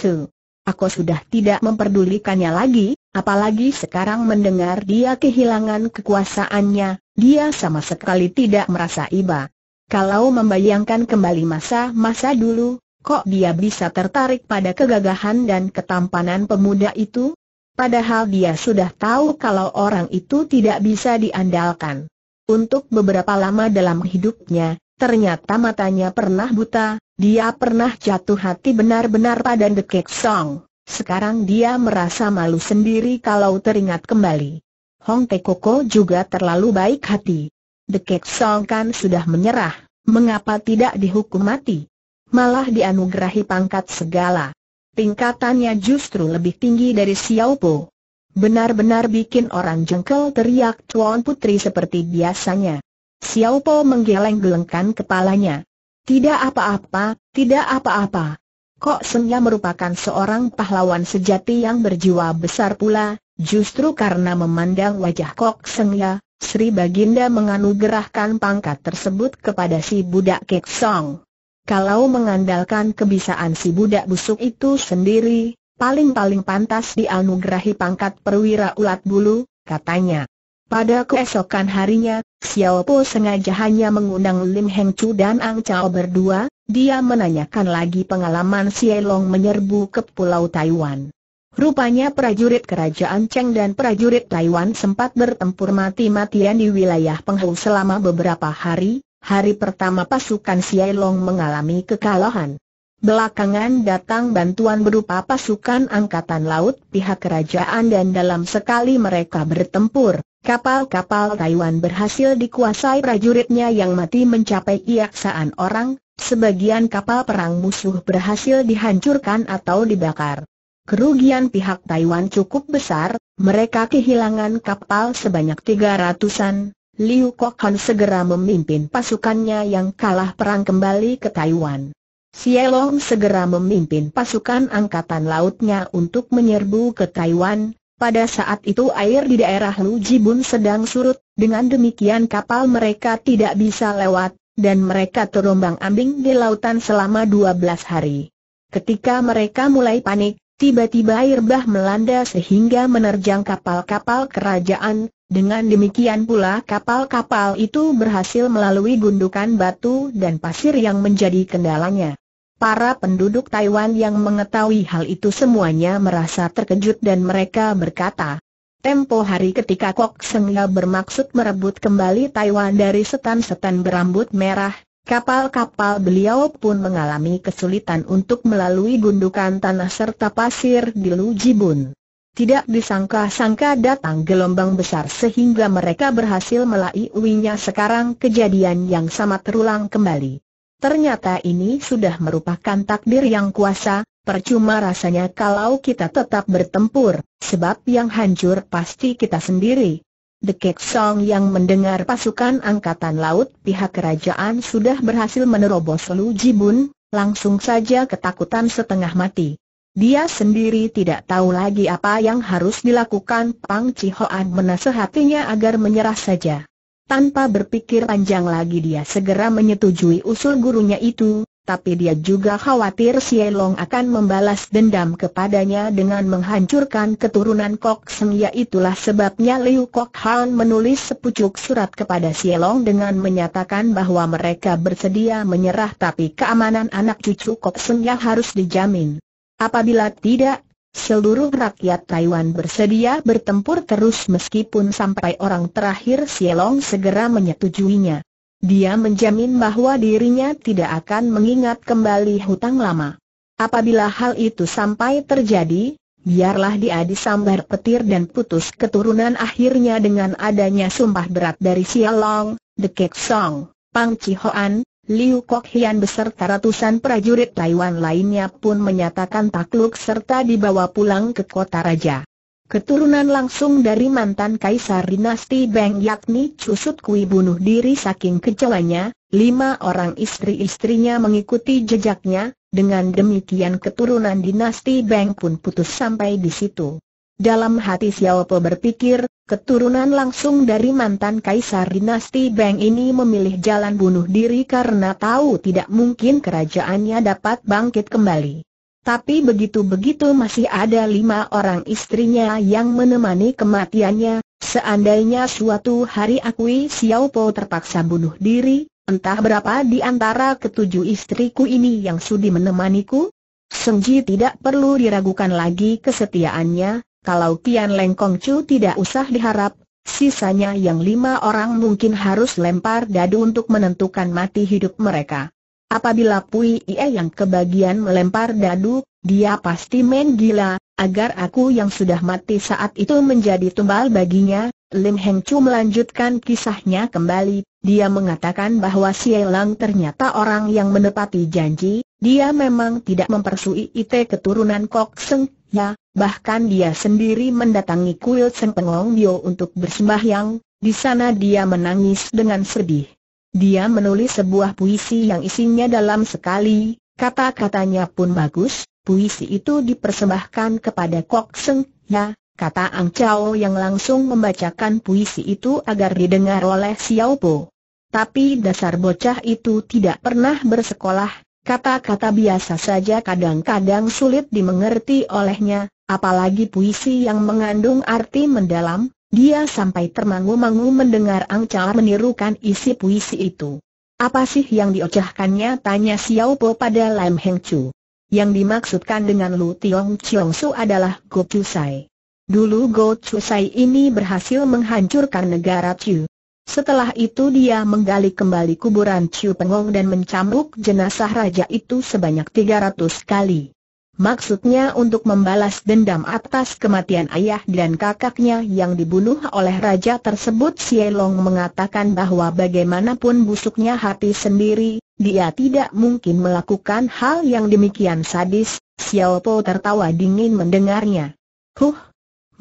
Speaker 1: Aku sudah tidak memperdulikannya lagi, Apalagi sekarang mendengar dia kehilangan kekuasaannya, dia sama sekali tidak merasa iba. Kalau membayangkan kembali masa-masa dulu, kok dia bisa tertarik pada kegagahan dan ketampanan pemuda itu? Padahal dia sudah tahu kalau orang itu tidak bisa diandalkan. Untuk beberapa lama dalam hidupnya, ternyata matanya pernah buta, dia pernah jatuh hati benar-benar pada The Kek Song. Sekarang dia merasa malu sendiri kalau teringat kembali. Hong Te Koko juga terlalu baik hati. Kek Song kan sudah menyerah, mengapa tidak dihukum mati? Malah dianugerahi pangkat segala. Tingkatannya justru lebih tinggi dari Xiao Po. Benar-benar bikin orang jengkel teriak Tuan Putri seperti biasanya. Xiao Po menggeleng-gelengkan kepalanya. Tidak apa-apa, tidak apa-apa. Kok Senya merupakan seorang pahlawan sejati yang berjiwa besar pula, justru karena memandang wajah Kok Senya, Sri Baginda menganugerahkan pangkat tersebut kepada si budak Kek Song. Kalau mengandalkan kebisaan si budak busuk itu sendiri, paling-paling pantas dianugerahi pangkat perwira ulat bulu, katanya. Pada keesokan harinya, Xiao Po sengaja hanya mengundang Lim Heng Chu dan Ang Chao berdua, dia menanyakan lagi pengalaman Long menyerbu ke Pulau Taiwan. Rupanya prajurit kerajaan Cheng dan prajurit Taiwan sempat bertempur mati-matian di wilayah Penghu selama beberapa hari, hari pertama pasukan Long mengalami kekalahan. Belakangan datang bantuan berupa pasukan angkatan laut pihak kerajaan dan dalam sekali mereka bertempur, Kapal-kapal Taiwan berhasil dikuasai prajuritnya yang mati mencapai iaksaan orang, sebagian kapal perang musuh berhasil dihancurkan atau dibakar. Kerugian pihak Taiwan cukup besar, mereka kehilangan kapal sebanyak 300-an. Liu Kok Han segera memimpin pasukannya yang kalah perang kembali ke Taiwan. Sielong segera memimpin pasukan angkatan lautnya untuk menyerbu ke Taiwan, pada saat itu air di daerah Lujibun sedang surut, dengan demikian kapal mereka tidak bisa lewat, dan mereka terombang ambing di lautan selama 12 hari. Ketika mereka mulai panik, tiba-tiba air bah melanda sehingga menerjang kapal-kapal kerajaan, dengan demikian pula kapal-kapal itu berhasil melalui gundukan batu dan pasir yang menjadi kendalanya. Para penduduk Taiwan yang mengetahui hal itu semuanya merasa terkejut dan mereka berkata, Tempo hari ketika Kok Sengga bermaksud merebut kembali Taiwan dari setan-setan berambut merah, kapal-kapal beliau pun mengalami kesulitan untuk melalui gundukan tanah serta pasir di Lujibun. Tidak disangka-sangka datang gelombang besar sehingga mereka berhasil melaiuinya sekarang kejadian yang sama terulang kembali. Ternyata ini sudah merupakan takdir yang kuasa, percuma rasanya kalau kita tetap bertempur, sebab yang hancur pasti kita sendiri. Dekek Song yang mendengar pasukan angkatan laut pihak kerajaan sudah berhasil menerobos Lu Jibun, langsung saja ketakutan setengah mati. Dia sendiri tidak tahu lagi apa yang harus dilakukan Pang Cihoan menasehatinya agar menyerah saja. Tanpa berpikir panjang lagi dia segera menyetujui usul gurunya itu, tapi dia juga khawatir Sielong akan membalas dendam kepadanya dengan menghancurkan keturunan Kok Seng itulah sebabnya Liu Kok Han menulis sepucuk surat kepada Sielong dengan menyatakan bahwa mereka bersedia menyerah tapi keamanan anak cucu Kok Seng harus dijamin. Apabila tidak, Seluruh rakyat Taiwan bersedia bertempur terus meskipun sampai orang terakhir Sielong segera menyetujuinya. Dia menjamin bahwa dirinya tidak akan mengingat kembali hutang lama. Apabila hal itu sampai terjadi, biarlah dia disambar petir dan putus keturunan akhirnya dengan adanya sumpah berat dari Sialong, Kek Song, Pang Hoan, Liu Kok Hian beserta ratusan prajurit Taiwan lainnya pun menyatakan takluk serta dibawa pulang ke kota raja. Keturunan langsung dari mantan kaisar dinasti Beng yakni Cusut Kui bunuh diri saking kecewanya, lima orang istri-istrinya mengikuti jejaknya, dengan demikian keturunan dinasti Beng pun putus sampai di situ. Dalam hati Xiao Po berpikir, Keturunan langsung dari mantan Kaisar Dinasti Bang ini memilih jalan bunuh diri karena tahu tidak mungkin kerajaannya dapat bangkit kembali. Tapi begitu-begitu masih ada lima orang istrinya yang menemani kematiannya, seandainya suatu hari Akui Xiao Po terpaksa bunuh diri, entah berapa di antara ketujuh istriku ini yang sudi menemaniku? Sengji tidak perlu diragukan lagi kesetiaannya, kalau Tian Leng Kong Chu tidak usah diharap, sisanya yang lima orang mungkin harus lempar dadu untuk menentukan mati hidup mereka. Apabila Pui Ie yang kebagian melempar dadu, dia pasti main gila, agar aku yang sudah mati saat itu menjadi tumbal baginya. Lim Heng Chu melanjutkan kisahnya kembali, dia mengatakan bahwa Xie Lang ternyata orang yang menepati janji, dia memang tidak mempersui ite keturunan Kok Seng Ya, bahkan dia sendiri mendatangi kuil Sempengong Bio untuk bersembahyang, di sana dia menangis dengan sedih. Dia menulis sebuah puisi yang isinya dalam sekali, kata-katanya pun bagus, puisi itu dipersembahkan kepada Kok Seng, ya, kata Ang Chao yang langsung membacakan puisi itu agar didengar oleh Xiao Po. Tapi dasar bocah itu tidak pernah bersekolah, Kata-kata biasa saja kadang-kadang sulit dimengerti olehnya, apalagi puisi yang mengandung arti mendalam, dia sampai termangu-mangu mendengar angcara menirukan isi puisi itu. Apa sih yang diocahkannya tanya Xiao Po pada Lam Heng Chu. Yang dimaksudkan dengan Lu Tiong Chiong Su adalah Go Chu Sai. Dulu Go Chu Sai ini berhasil menghancurkan negara Chu. Setelah itu dia menggali kembali kuburan Chiu Pengong dan mencambuk jenazah raja itu sebanyak 300 kali. Maksudnya untuk membalas dendam atas kematian ayah dan kakaknya yang dibunuh oleh raja tersebut Sielong mengatakan bahwa bagaimanapun busuknya hati sendiri, dia tidak mungkin melakukan hal yang demikian sadis, Xiao Po tertawa dingin mendengarnya. Huh,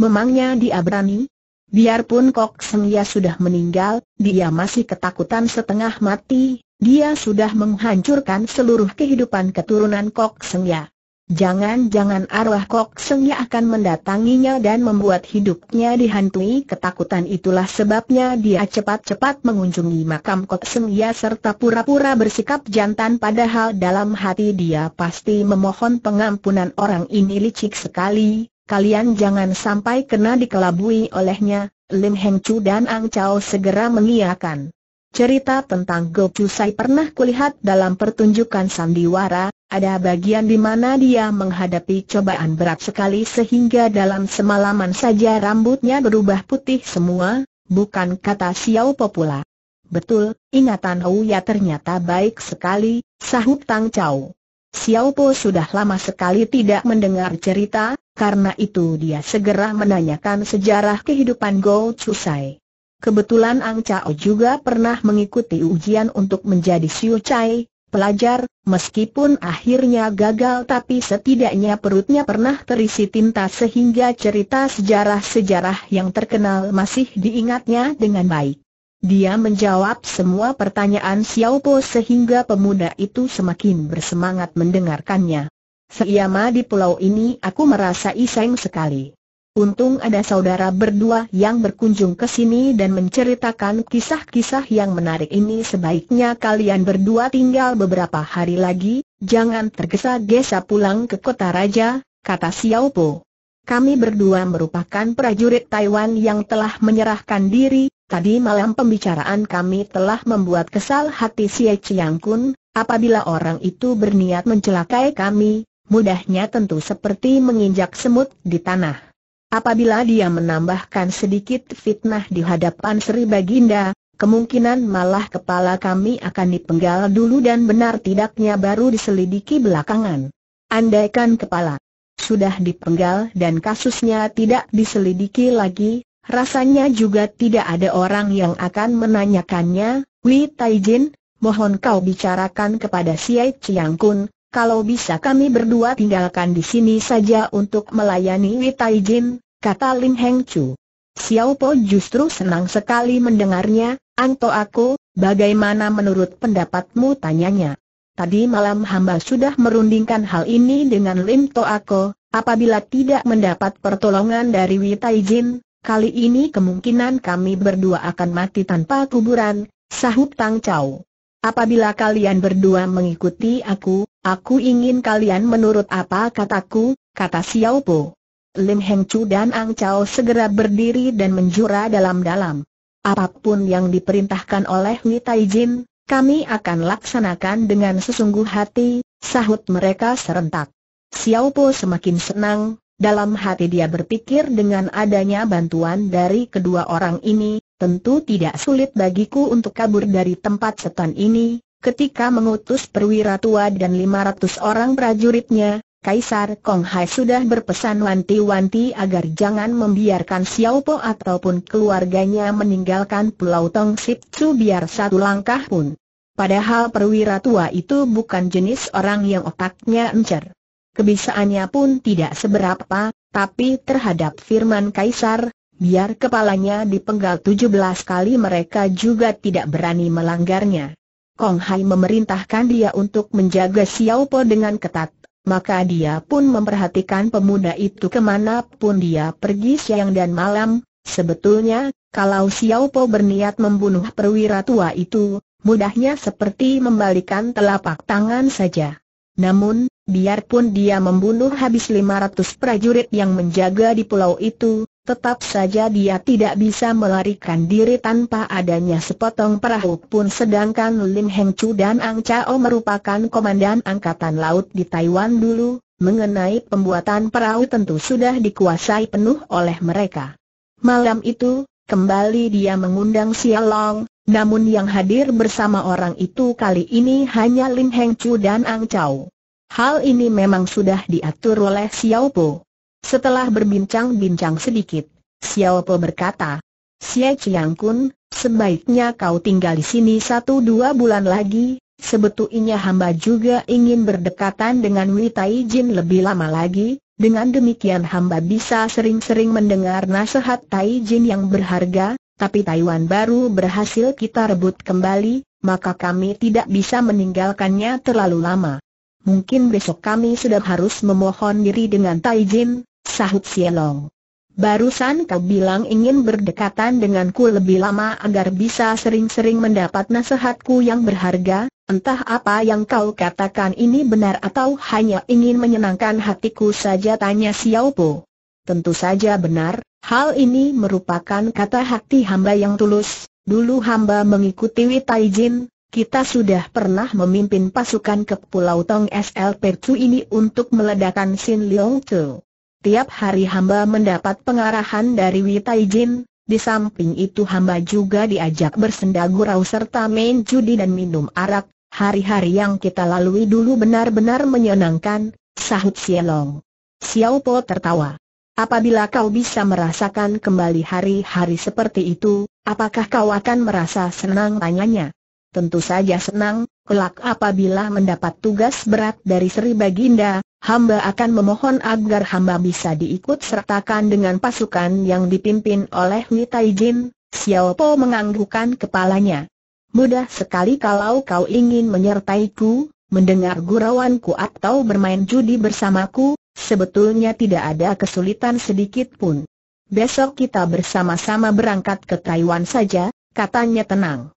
Speaker 1: memangnya dia berani? Biarpun Kok Semia sudah meninggal, dia masih ketakutan setengah mati, dia sudah menghancurkan seluruh kehidupan keturunan Kok Semia. Jangan-jangan arwah Kok Sengya akan mendatanginya dan membuat hidupnya dihantui ketakutan itulah sebabnya dia cepat-cepat mengunjungi makam Kok Sengya serta pura-pura bersikap jantan padahal dalam hati dia pasti memohon pengampunan orang ini licik sekali, Kalian jangan sampai kena dikelabui olehnya, Lim Heng Chu dan Ang Chao segera mengiakan. Cerita tentang Go Chu Sai pernah kulihat dalam pertunjukan sandiwara, ada bagian di mana dia menghadapi cobaan berat sekali sehingga dalam semalaman saja rambutnya berubah putih semua, bukan kata Xiao Popula. Betul, ingatan ya ternyata baik sekali, sahut Tang Chao. Xiao Po sudah lama sekali tidak mendengar cerita, karena itu dia segera menanyakan sejarah kehidupan Go Chusai. Kebetulan Ang Chao juga pernah mengikuti ujian untuk menjadi Siu Chai, pelajar, meskipun akhirnya gagal tapi setidaknya perutnya pernah terisi tinta sehingga cerita sejarah-sejarah yang terkenal masih diingatnya dengan baik. Dia menjawab semua pertanyaan Xiao Po sehingga pemuda itu semakin bersemangat mendengarkannya. Seiyama di pulau ini aku merasa iseng sekali. Untung ada saudara berdua yang berkunjung ke sini dan menceritakan kisah-kisah yang menarik ini sebaiknya kalian berdua tinggal beberapa hari lagi, jangan tergesa-gesa pulang ke kota raja, kata Xiao Po. Kami berdua merupakan prajurit Taiwan yang telah menyerahkan diri, tadi malam pembicaraan kami telah membuat kesal hati Xie Chiang Kun, apabila orang itu berniat mencelakai kami, mudahnya tentu seperti menginjak semut di tanah. Apabila dia menambahkan sedikit fitnah di hadapan Sri Baginda, kemungkinan malah kepala kami akan dipenggal dulu dan benar tidaknya baru diselidiki belakangan. Andaikan kepala sudah dipenggal dan kasusnya tidak diselidiki lagi, rasanya juga tidak ada orang yang akan menanyakannya, Wei Taijin, mohon kau bicarakan kepada Siai Chiang Kun, kalau bisa kami berdua tinggalkan di sini saja untuk melayani Witai Jin, kata Lin Heng Chu. Xiao Po justru senang sekali mendengarnya, Anto aku, bagaimana menurut pendapatmu tanyanya. Tadi malam hamba sudah merundingkan hal ini dengan Lim To Ako, apabila tidak mendapat pertolongan dari Witai Jin, kali ini kemungkinan kami berdua akan mati tanpa kuburan, sahut Tang Chau. Apabila kalian berdua mengikuti aku, Aku ingin kalian menurut apa kataku, kata Xiao Po. Lim Heng Chu dan Ang Chao segera berdiri dan menjura dalam-dalam. Apapun yang diperintahkan oleh Ni Tai Jin, kami akan laksanakan dengan sesungguh hati, sahut mereka serentak. Xiao Po semakin senang, dalam hati dia berpikir dengan adanya bantuan dari kedua orang ini, tentu tidak sulit bagiku untuk kabur dari tempat setan ini, ketika mengutus perwira tua dan 500 orang prajuritnya, Kaisar Kong Hai sudah berpesan wanti-wanti agar jangan membiarkan Xiao Po ataupun keluarganya meninggalkan Pulau Tong Sip Tzu biar satu langkah pun. Padahal perwira tua itu bukan jenis orang yang otaknya encer. Kebisaannya pun tidak seberapa, tapi terhadap firman Kaisar, biar kepalanya dipenggal 17 kali mereka juga tidak berani melanggarnya. Kong Hai memerintahkan dia untuk menjaga Xiao Po dengan ketat. Maka dia pun memperhatikan pemuda itu kemana pun dia pergi siang dan malam. Sebetulnya, kalau Xiao Po berniat membunuh perwira tua itu, mudahnya seperti membalikan telapak tangan saja. Namun, biarpun dia membunuh habis 500 prajurit yang menjaga di pulau itu, Tetap saja dia tidak bisa melarikan diri tanpa adanya sepotong perahu pun sedangkan Lim Heng Chu dan Ang Chao merupakan komandan angkatan laut di Taiwan dulu, mengenai pembuatan perahu tentu sudah dikuasai penuh oleh mereka. Malam itu, kembali dia mengundang Long, namun yang hadir bersama orang itu kali ini hanya Lim Heng Chu dan Ang Chao. Hal ini memang sudah diatur oleh Xiao Po. Setelah berbincang-bincang sedikit, Xiao Po berkata, Xie Chiang Kun, sebaiknya kau tinggal di sini satu dua bulan lagi, sebetulnya hamba juga ingin berdekatan dengan Wei Tai Jin lebih lama lagi, dengan demikian hamba bisa sering-sering mendengar nasihat Tai Jin yang berharga, tapi Taiwan baru berhasil kita rebut kembali, maka kami tidak bisa meninggalkannya terlalu lama. Mungkin besok kami sudah harus memohon diri dengan Tai Jin, sahut Sielong. Barusan kau bilang ingin berdekatan denganku lebih lama agar bisa sering-sering mendapat nasihatku yang berharga, entah apa yang kau katakan ini benar atau hanya ingin menyenangkan hatiku saja tanya Xiao Po. Tentu saja benar, hal ini merupakan kata hati hamba yang tulus, dulu hamba mengikuti Witaijin, kita sudah pernah memimpin pasukan ke Pulau Tong SL Percu ini untuk meledakan Sin Leong Tu. Tiap hari hamba mendapat pengarahan dari Witai Jin, di samping itu hamba juga diajak bersenda gurau serta main judi dan minum arak, hari-hari yang kita lalui dulu benar-benar menyenangkan, sahut Sielong. Xiao Po tertawa. Apabila kau bisa merasakan kembali hari-hari seperti itu, apakah kau akan merasa senang tanyanya? Tentu saja senang, kelak apabila mendapat tugas berat dari Sri Baginda, hamba akan memohon agar hamba bisa diikut sertakan dengan pasukan yang dipimpin oleh Wei Taijin, Xiao Po menganggukkan kepalanya. Mudah sekali kalau kau ingin menyertaiku, mendengar gurauanku atau bermain judi bersamaku, sebetulnya tidak ada kesulitan sedikit pun. Besok kita bersama-sama berangkat ke Taiwan saja, katanya tenang.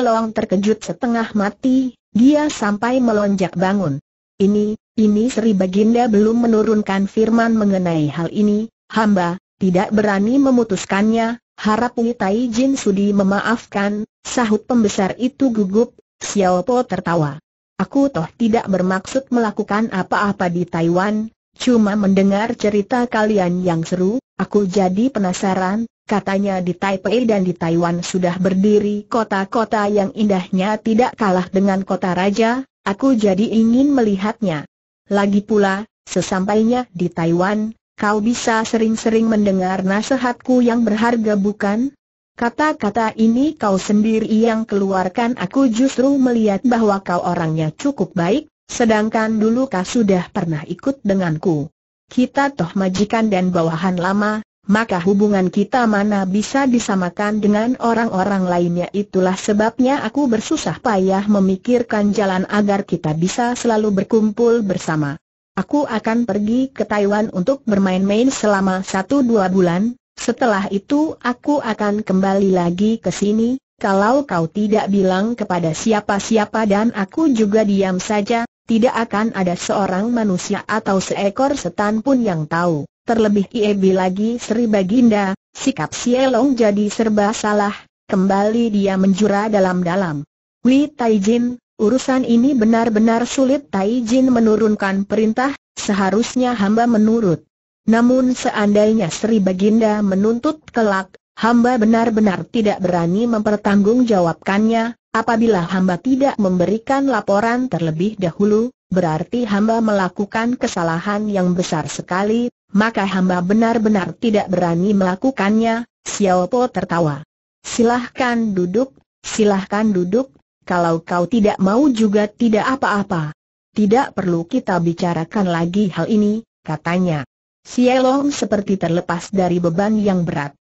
Speaker 1: Long terkejut setengah mati, dia sampai melonjak bangun. Ini, ini Sri Baginda belum menurunkan firman mengenai hal ini, hamba, tidak berani memutuskannya, harap Tai Jin Sudi memaafkan, sahut pembesar itu gugup, Xiao Po tertawa. Aku toh tidak bermaksud melakukan apa-apa di Taiwan, cuma mendengar cerita kalian yang seru, aku jadi penasaran, katanya di Taipei dan di Taiwan sudah berdiri kota-kota yang indahnya tidak kalah dengan kota raja, aku jadi ingin melihatnya. Lagi pula, sesampainya di Taiwan, kau bisa sering-sering mendengar nasihatku yang berharga bukan? Kata-kata ini kau sendiri yang keluarkan aku justru melihat bahwa kau orangnya cukup baik, sedangkan dulu kau sudah pernah ikut denganku. Kita toh majikan dan bawahan lama, maka hubungan kita mana bisa disamakan dengan orang-orang lainnya itulah sebabnya aku bersusah payah memikirkan jalan agar kita bisa selalu berkumpul bersama. Aku akan pergi ke Taiwan untuk bermain-main selama satu dua bulan, setelah itu aku akan kembali lagi ke sini, kalau kau tidak bilang kepada siapa-siapa dan aku juga diam saja, tidak akan ada seorang manusia atau seekor setan pun yang tahu terlebih Iebi e lagi Sri Baginda, sikap Sielong jadi serba salah, kembali dia menjura dalam-dalam. Wi Taijin, urusan ini benar-benar sulit Taijin menurunkan perintah, seharusnya hamba menurut. Namun seandainya Sri Baginda menuntut kelak, hamba benar-benar tidak berani mempertanggungjawabkannya, apabila hamba tidak memberikan laporan terlebih dahulu, berarti hamba melakukan kesalahan yang besar sekali, maka hamba benar-benar tidak berani melakukannya, Xiao Po tertawa. Silahkan duduk, silahkan duduk, kalau kau tidak mau juga tidak apa-apa. Tidak perlu kita bicarakan lagi hal ini, katanya. Sielong seperti terlepas dari beban yang berat.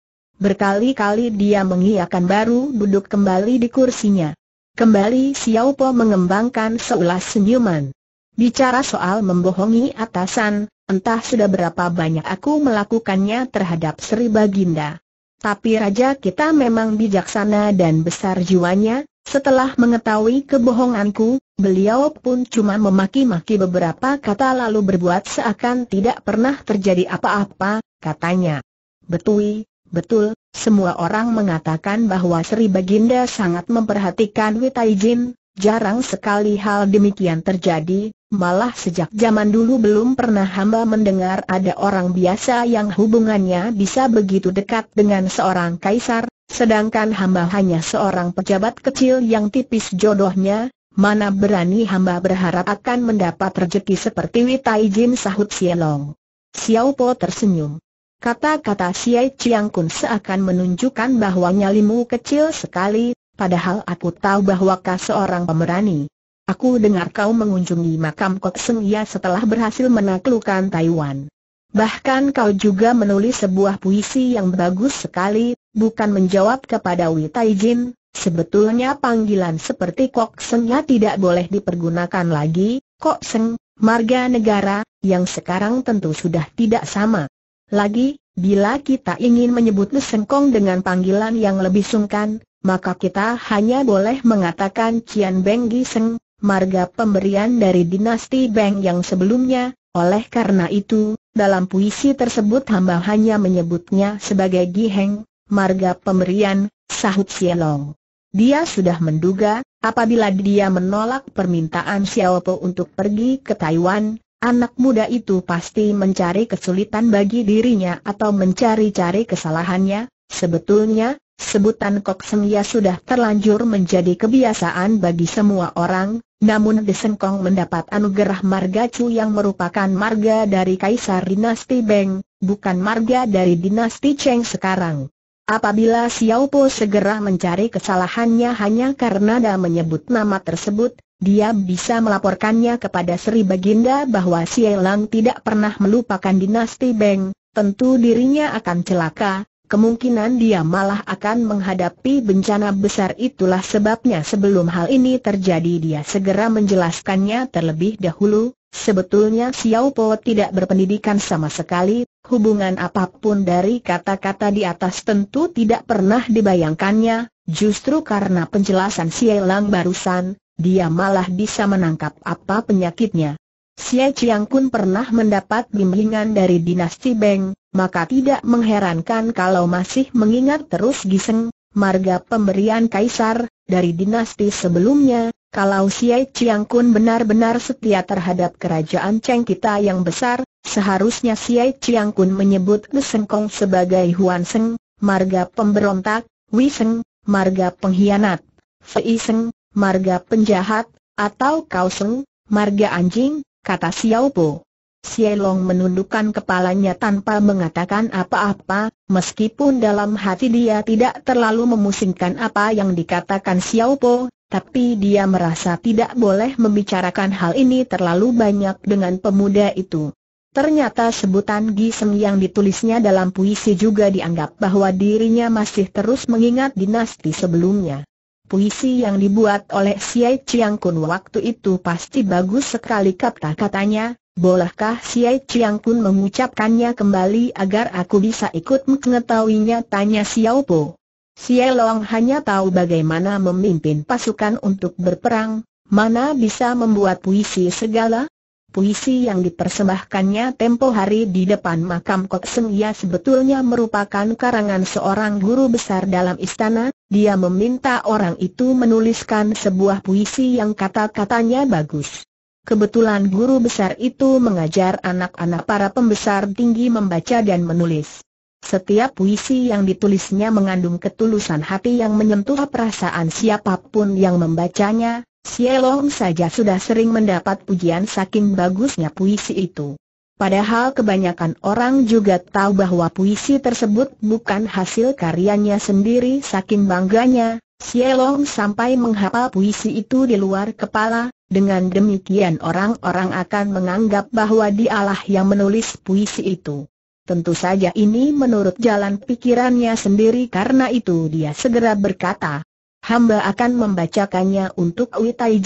Speaker 1: Berkali-kali dia mengiakan baru duduk kembali di kursinya. Kembali Xiao Po mengembangkan seulas senyuman. Bicara soal membohongi atasan, Entah sudah berapa banyak aku melakukannya terhadap Sri Baginda. Tapi raja kita memang bijaksana dan besar jiwanya, setelah mengetahui kebohonganku, beliau pun cuma memaki-maki beberapa kata lalu berbuat seakan tidak pernah terjadi apa-apa, katanya. Betui, betul, semua orang mengatakan bahwa Sri Baginda sangat memperhatikan Witaijin, Jarang sekali hal demikian terjadi, malah sejak zaman dulu belum pernah hamba mendengar ada orang biasa yang hubungannya bisa begitu dekat dengan seorang kaisar, sedangkan hamba hanya seorang pejabat kecil yang tipis jodohnya, mana berani hamba berharap akan mendapat rejeki seperti Witai Jin sahut Sielong. Xiao Po tersenyum. Kata-kata Xie Chiang Kun seakan menunjukkan bahwa nyalimu kecil sekali, Padahal aku tahu bahwa kau seorang pemberani. Aku dengar kau mengunjungi makam Kok Seng Ya setelah berhasil menaklukkan Taiwan. Bahkan kau juga menulis sebuah puisi yang bagus sekali, bukan menjawab kepada Wei Taijin, sebetulnya panggilan seperti Kok Seng Ya tidak boleh dipergunakan lagi, Kok Seng, marga negara, yang sekarang tentu sudah tidak sama. Lagi, bila kita ingin menyebut Lesengkong dengan panggilan yang lebih sungkan, maka kita hanya boleh mengatakan Cian Beng Giseng, marga pemberian dari dinasti Beng yang sebelumnya, oleh karena itu, dalam puisi tersebut hamba hanya menyebutnya sebagai Giheng, marga pemberian, sahut Sielong. Dia sudah menduga, apabila dia menolak permintaan Xiaopo untuk pergi ke Taiwan, anak muda itu pasti mencari kesulitan bagi dirinya atau mencari-cari kesalahannya. Sebetulnya, Sebutan Kok Ya sudah terlanjur menjadi kebiasaan bagi semua orang, namun Desengkong mendapat anugerah marga Chu yang merupakan marga dari Kaisar Dinasti Beng, bukan marga dari Dinasti Cheng sekarang. Apabila Xiao Po segera mencari kesalahannya hanya karena dia menyebut nama tersebut, dia bisa melaporkannya kepada Sri Baginda bahwa Xie Lang tidak pernah melupakan Dinasti Beng, tentu dirinya akan celaka, Kemungkinan dia malah akan menghadapi bencana besar itulah sebabnya sebelum hal ini terjadi dia segera menjelaskannya terlebih dahulu, sebetulnya Xiao Po tidak berpendidikan sama sekali, hubungan apapun dari kata-kata di atas tentu tidak pernah dibayangkannya, justru karena penjelasan Xie Lang barusan, dia malah bisa menangkap apa penyakitnya. Xie Chiang Kun pernah mendapat bimbingan dari dinasti Beng, maka tidak mengherankan kalau masih mengingat terus Giseng, marga pemberian kaisar, dari dinasti sebelumnya, kalau Xie Chiang Kun benar-benar setia terhadap kerajaan Cheng kita yang besar, seharusnya Xie Chiang Kun menyebut Giseng Kong sebagai Huan Seng, marga pemberontak, Wei Seng, marga pengkhianat, Fei Seng, marga penjahat, atau kauseng, Seng, marga anjing, kata Xiao Po. Xie Long menundukkan kepalanya tanpa mengatakan apa-apa, meskipun dalam hati dia tidak terlalu memusingkan apa yang dikatakan Xiao Po, tapi dia merasa tidak boleh membicarakan hal ini terlalu banyak dengan pemuda itu. Ternyata sebutan Gisem yang ditulisnya dalam puisi juga dianggap bahwa dirinya masih terus mengingat dinasti sebelumnya. Puisi yang dibuat oleh Siai Chiang Kun waktu itu pasti bagus sekali kata-katanya, bolehkah Siai Chiang Kun mengucapkannya kembali agar aku bisa ikut mengetahuinya tanya Xiao Po. Siai Long hanya tahu bagaimana memimpin pasukan untuk berperang, mana bisa membuat puisi segala, puisi yang dipersembahkannya tempo hari di depan makam Kok Seng Ia sebetulnya merupakan karangan seorang guru besar dalam istana, dia meminta orang itu menuliskan sebuah puisi yang kata-katanya bagus. Kebetulan guru besar itu mengajar anak-anak para pembesar tinggi membaca dan menulis. Setiap puisi yang ditulisnya mengandung ketulusan hati yang menyentuh perasaan siapapun yang membacanya, Sielong saja sudah sering mendapat pujian saking bagusnya puisi itu. Padahal kebanyakan orang juga tahu bahwa puisi tersebut bukan hasil karyanya sendiri saking bangganya, Sielong sampai menghafal puisi itu di luar kepala, dengan demikian orang-orang akan menganggap bahwa dialah yang menulis puisi itu. Tentu saja ini menurut jalan pikirannya sendiri karena itu dia segera berkata, hamba akan membacakannya untuk Witai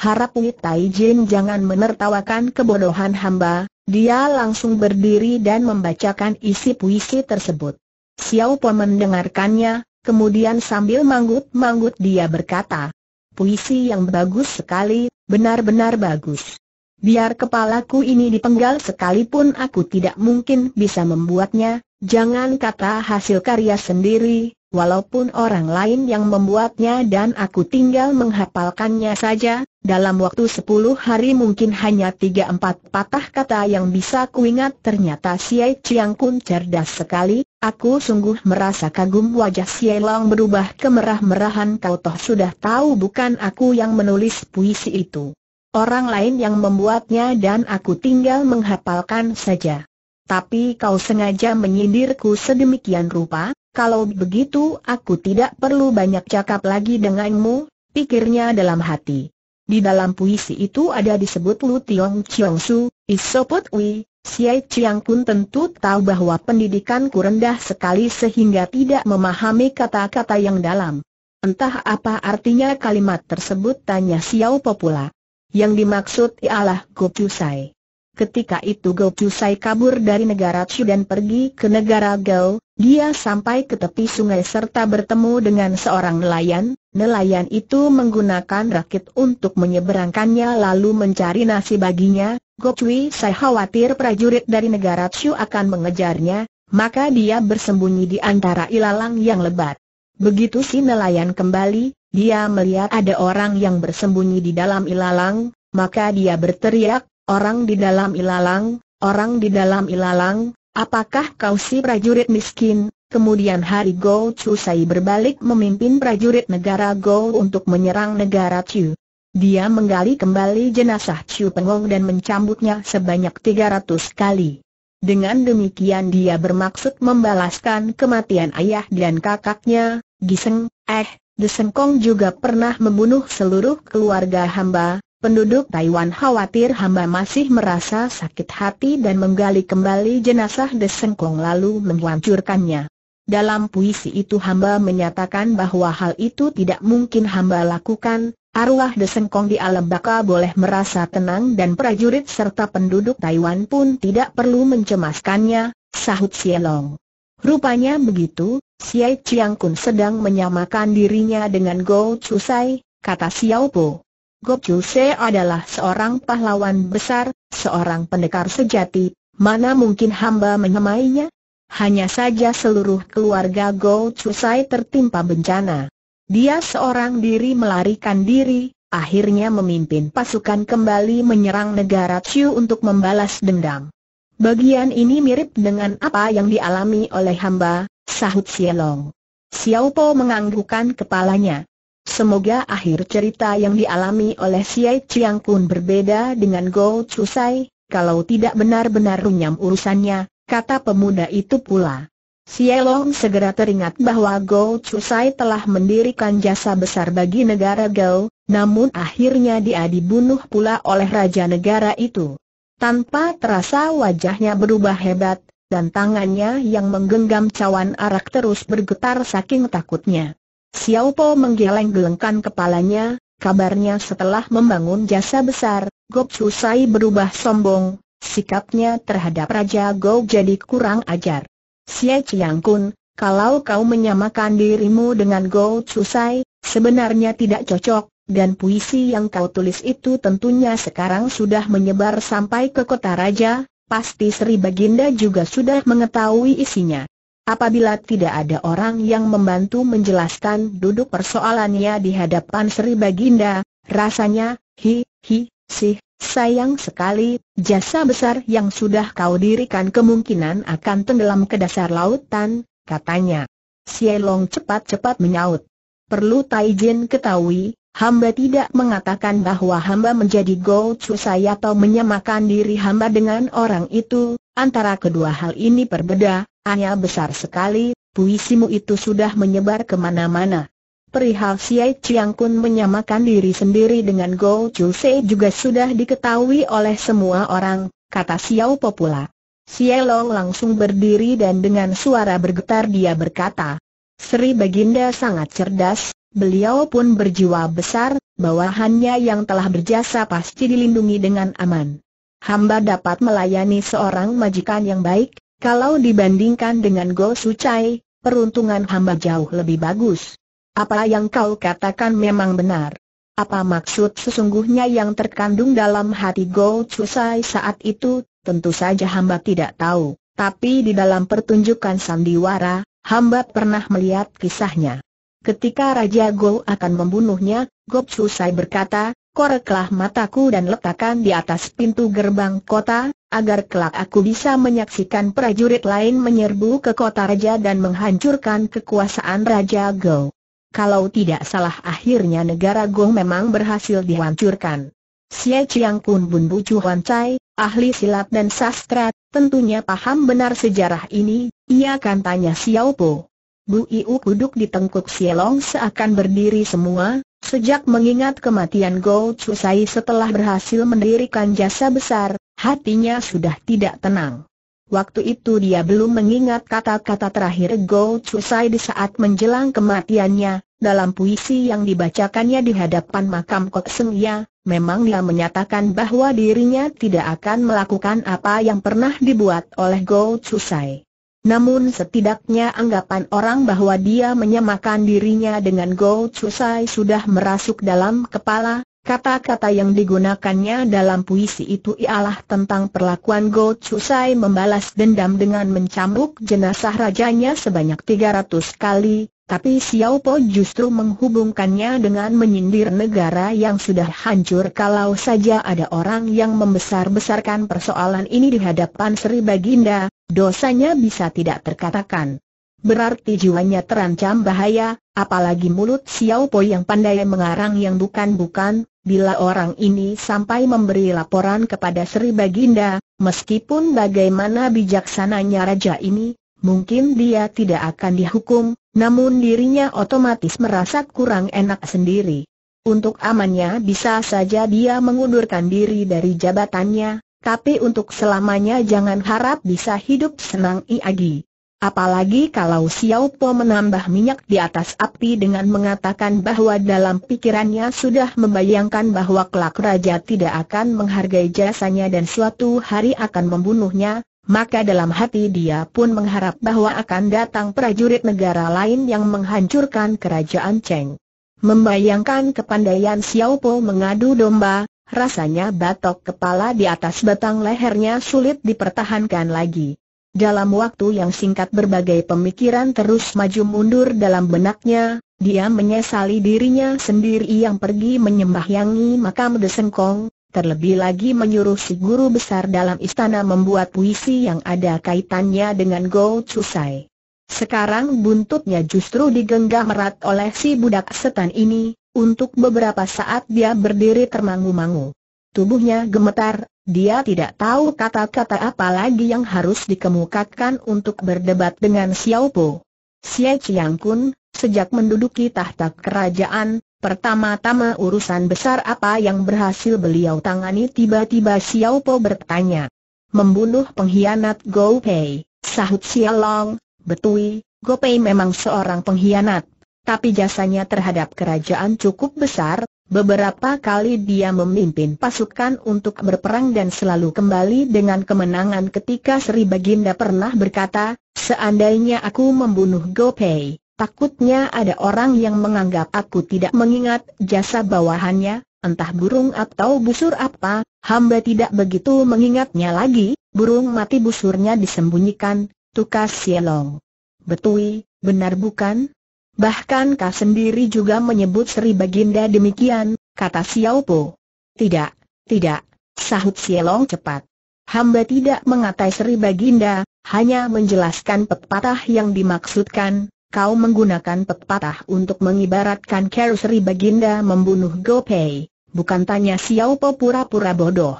Speaker 1: harap Witai jangan menertawakan kebodohan hamba, dia langsung berdiri dan membacakan isi puisi tersebut. Xiao Po mendengarkannya, kemudian sambil manggut-manggut dia berkata, puisi yang bagus sekali, benar-benar bagus. Biar kepalaku ini dipenggal sekalipun aku tidak mungkin bisa membuatnya, jangan kata hasil karya sendiri, walaupun orang lain yang membuatnya dan aku tinggal menghafalkannya saja, dalam waktu sepuluh hari mungkin hanya 3 empat patah kata yang bisa kuingat ternyata Siai Chiang Kun cerdas sekali, aku sungguh merasa kagum wajah Siai Long berubah kemerah-merahan kau toh sudah tahu bukan aku yang menulis puisi itu orang lain yang membuatnya dan aku tinggal menghafalkan saja. Tapi kau sengaja menyindirku sedemikian rupa, kalau begitu aku tidak perlu banyak cakap lagi denganmu, pikirnya dalam hati. Di dalam puisi itu ada disebut Lu Tiong Chiong Su, isoput Wei, Siai Chiang pun tentu tahu bahwa pendidikanku rendah sekali sehingga tidak memahami kata-kata yang dalam. Entah apa artinya kalimat tersebut tanya Xiao Popula. Yang dimaksud ialah Gopchusai. Ketika itu Gopchusai kabur dari negara Chu dan pergi ke negara Gao, dia sampai ke tepi sungai serta bertemu dengan seorang nelayan, nelayan itu menggunakan rakit untuk menyeberangkannya lalu mencari nasi baginya, Gopchui Sai khawatir prajurit dari negara Chu akan mengejarnya, maka dia bersembunyi di antara ilalang yang lebat. Begitu si nelayan kembali, dia melihat ada orang yang bersembunyi di dalam ilalang, maka dia berteriak, orang di dalam ilalang, orang di dalam ilalang, apakah kau si prajurit miskin? Kemudian hari Go Sai berbalik memimpin prajurit negara Go untuk menyerang negara Chu. Dia menggali kembali jenazah Chu Pengong dan mencambuknya sebanyak 300 kali. Dengan demikian dia bermaksud membalaskan kematian ayah dan kakaknya, Giseng, Eh, Desengkong juga pernah membunuh seluruh keluarga hamba, penduduk Taiwan khawatir hamba masih merasa sakit hati dan menggali kembali jenazah Desengkong lalu menghancurkannya. Dalam puisi itu hamba menyatakan bahwa hal itu tidak mungkin hamba lakukan, arwah Desengkong di alam baka boleh merasa tenang dan prajurit serta penduduk Taiwan pun tidak perlu mencemaskannya, sahut Sielong. Rupanya begitu, Xie Chiang Kun sedang menyamakan dirinya dengan Go Chu Sai, kata Xiao Po. Go Chu Sai adalah seorang pahlawan besar, seorang pendekar sejati, mana mungkin hamba menyamainya? Hanya saja seluruh keluarga Go Chu Sai tertimpa bencana. Dia seorang diri melarikan diri, akhirnya memimpin pasukan kembali menyerang negara Chu untuk membalas dendam. Bagian ini mirip dengan apa yang dialami oleh hamba, Sahut Sielong. Xiaopo menganggukkan kepalanya. Semoga akhir cerita yang dialami oleh Siai Chiang Kun berbeda dengan Go Chusai, kalau tidak benar-benar runyam urusannya, kata pemuda itu pula. Sielong segera teringat bahwa Go Chusai telah mendirikan jasa besar bagi negara Go, namun akhirnya dia dibunuh pula oleh raja negara itu. Tanpa terasa wajahnya berubah hebat, dan tangannya yang menggenggam cawan arak terus bergetar saking takutnya. Xiao Po menggeleng-gelengkan kepalanya, kabarnya setelah membangun jasa besar, Gop Susai berubah sombong, sikapnya terhadap Raja Gou jadi kurang ajar. Xie Chiang Kun, kalau kau menyamakan dirimu dengan Gou Susai, sebenarnya tidak cocok, dan puisi yang kau tulis itu tentunya sekarang sudah menyebar sampai ke kota raja, pasti Sri Baginda juga sudah mengetahui isinya. Apabila tidak ada orang yang membantu menjelaskan duduk persoalannya di hadapan Sri Baginda, rasanya, hi, hi, sih, sayang sekali, jasa besar yang sudah kau dirikan kemungkinan akan tenggelam ke dasar lautan, katanya. Sielong cepat-cepat menyaut. Perlu Taijin ketahui, Hamba tidak mengatakan bahwa hamba menjadi Go Chusai atau menyamakan diri hamba dengan orang itu, antara kedua hal ini berbeda, hanya besar sekali, puisimu itu sudah menyebar kemana-mana. Perihal Siai Chiang Kun menyamakan diri sendiri dengan Go Chusai juga sudah diketahui oleh semua orang, kata Xiao Popula. pula. Long langsung berdiri dan dengan suara bergetar dia berkata, Sri Baginda sangat cerdas, beliau pun berjiwa besar, bawahannya yang telah berjasa pasti dilindungi dengan aman. Hamba dapat melayani seorang majikan yang baik, kalau dibandingkan dengan Go Sucai, peruntungan hamba jauh lebih bagus. Apa yang kau katakan memang benar. Apa maksud sesungguhnya yang terkandung dalam hati Go Sucai saat itu, tentu saja hamba tidak tahu, tapi di dalam pertunjukan sandiwara, hamba pernah melihat kisahnya. Ketika Raja Go akan membunuhnya, Gob Susai berkata, koreklah mataku dan letakkan di atas pintu gerbang kota, agar kelak aku bisa menyaksikan prajurit lain menyerbu ke kota raja dan menghancurkan kekuasaan Raja Go. Kalau tidak salah akhirnya negara Go memang berhasil dihancurkan. Xie Chiang Kun Bun Bu Chuan Chai, ahli silat dan sastra, tentunya paham benar sejarah ini, ia akan tanya Xiao Po. Bu Iu duduk di tengkuk Sielong seakan berdiri semua, sejak mengingat kematian Go Chusai setelah berhasil mendirikan jasa besar, hatinya sudah tidak tenang. Waktu itu dia belum mengingat kata-kata terakhir Go Chusai di saat menjelang kematiannya, dalam puisi yang dibacakannya di hadapan makam Kok Seng Ya, memang dia menyatakan bahwa dirinya tidak akan melakukan apa yang pernah dibuat oleh Go Chusai. Namun setidaknya anggapan orang bahwa dia menyamakan dirinya dengan Go Chusai sudah merasuk dalam kepala, Kata-kata yang digunakannya dalam puisi itu ialah tentang perlakuan Go Chusai membalas dendam dengan mencambuk jenazah rajanya sebanyak 300 kali, tapi Xiao Po justru menghubungkannya dengan menyindir negara yang sudah hancur kalau saja ada orang yang membesar-besarkan persoalan ini di hadapan Sri Baginda, dosanya bisa tidak terkatakan. Berarti jiwanya terancam bahaya, apalagi mulut Xiao Po yang pandai mengarang yang bukan-bukan, Bila orang ini sampai memberi laporan kepada Sri Baginda, meskipun bagaimana bijaksananya raja ini, mungkin dia tidak akan dihukum, namun dirinya otomatis merasa kurang enak sendiri. Untuk amannya bisa saja dia mengundurkan diri dari jabatannya, tapi untuk selamanya jangan harap bisa hidup senang iagi. Apalagi kalau Xiao Po menambah minyak di atas api dengan mengatakan bahwa dalam pikirannya sudah membayangkan bahwa kelak raja tidak akan menghargai jasanya dan suatu hari akan membunuhnya, maka dalam hati dia pun mengharap bahwa akan datang prajurit negara lain yang menghancurkan kerajaan Cheng. Membayangkan kepandaian Xiao Po mengadu domba, rasanya batok kepala di atas batang lehernya sulit dipertahankan lagi. Dalam waktu yang singkat berbagai pemikiran terus maju mundur dalam benaknya, dia menyesali dirinya sendiri yang pergi menyembah Yangi makam Desengkong, terlebih lagi menyuruh si guru besar dalam istana membuat puisi yang ada kaitannya dengan Go Chusai. Sekarang buntutnya justru digenggam erat oleh si budak setan ini, untuk beberapa saat dia berdiri termangu-mangu. Tubuhnya gemetar, dia tidak tahu kata-kata apa lagi yang harus dikemukakan untuk berdebat dengan Xiao Po. Xie Chiang Kun, sejak menduduki tahta kerajaan, pertama-tama urusan besar apa yang berhasil beliau tangani tiba-tiba Xiao Po bertanya. Membunuh pengkhianat Gou Pei, sahut Xia Long, betui, Gou Pei memang seorang pengkhianat, tapi jasanya terhadap kerajaan cukup besar, Beberapa kali dia memimpin pasukan untuk berperang dan selalu kembali dengan kemenangan ketika Sri Baginda pernah berkata, Seandainya aku membunuh Gopei, takutnya ada orang yang menganggap aku tidak mengingat jasa bawahannya, entah burung atau busur apa, hamba tidak begitu mengingatnya lagi, burung mati busurnya disembunyikan, tukas Sielong. Betui, benar bukan? Bahkan kau sendiri juga menyebut Sri Baginda demikian, kata Xiao Po. Tidak, tidak, sahut Sielong cepat. Hamba tidak mengatai Sri Baginda, hanya menjelaskan pepatah yang dimaksudkan, kau menggunakan pepatah untuk mengibaratkan Kero Sri Baginda membunuh Gopei, bukan tanya Xiao Po pura-pura bodoh.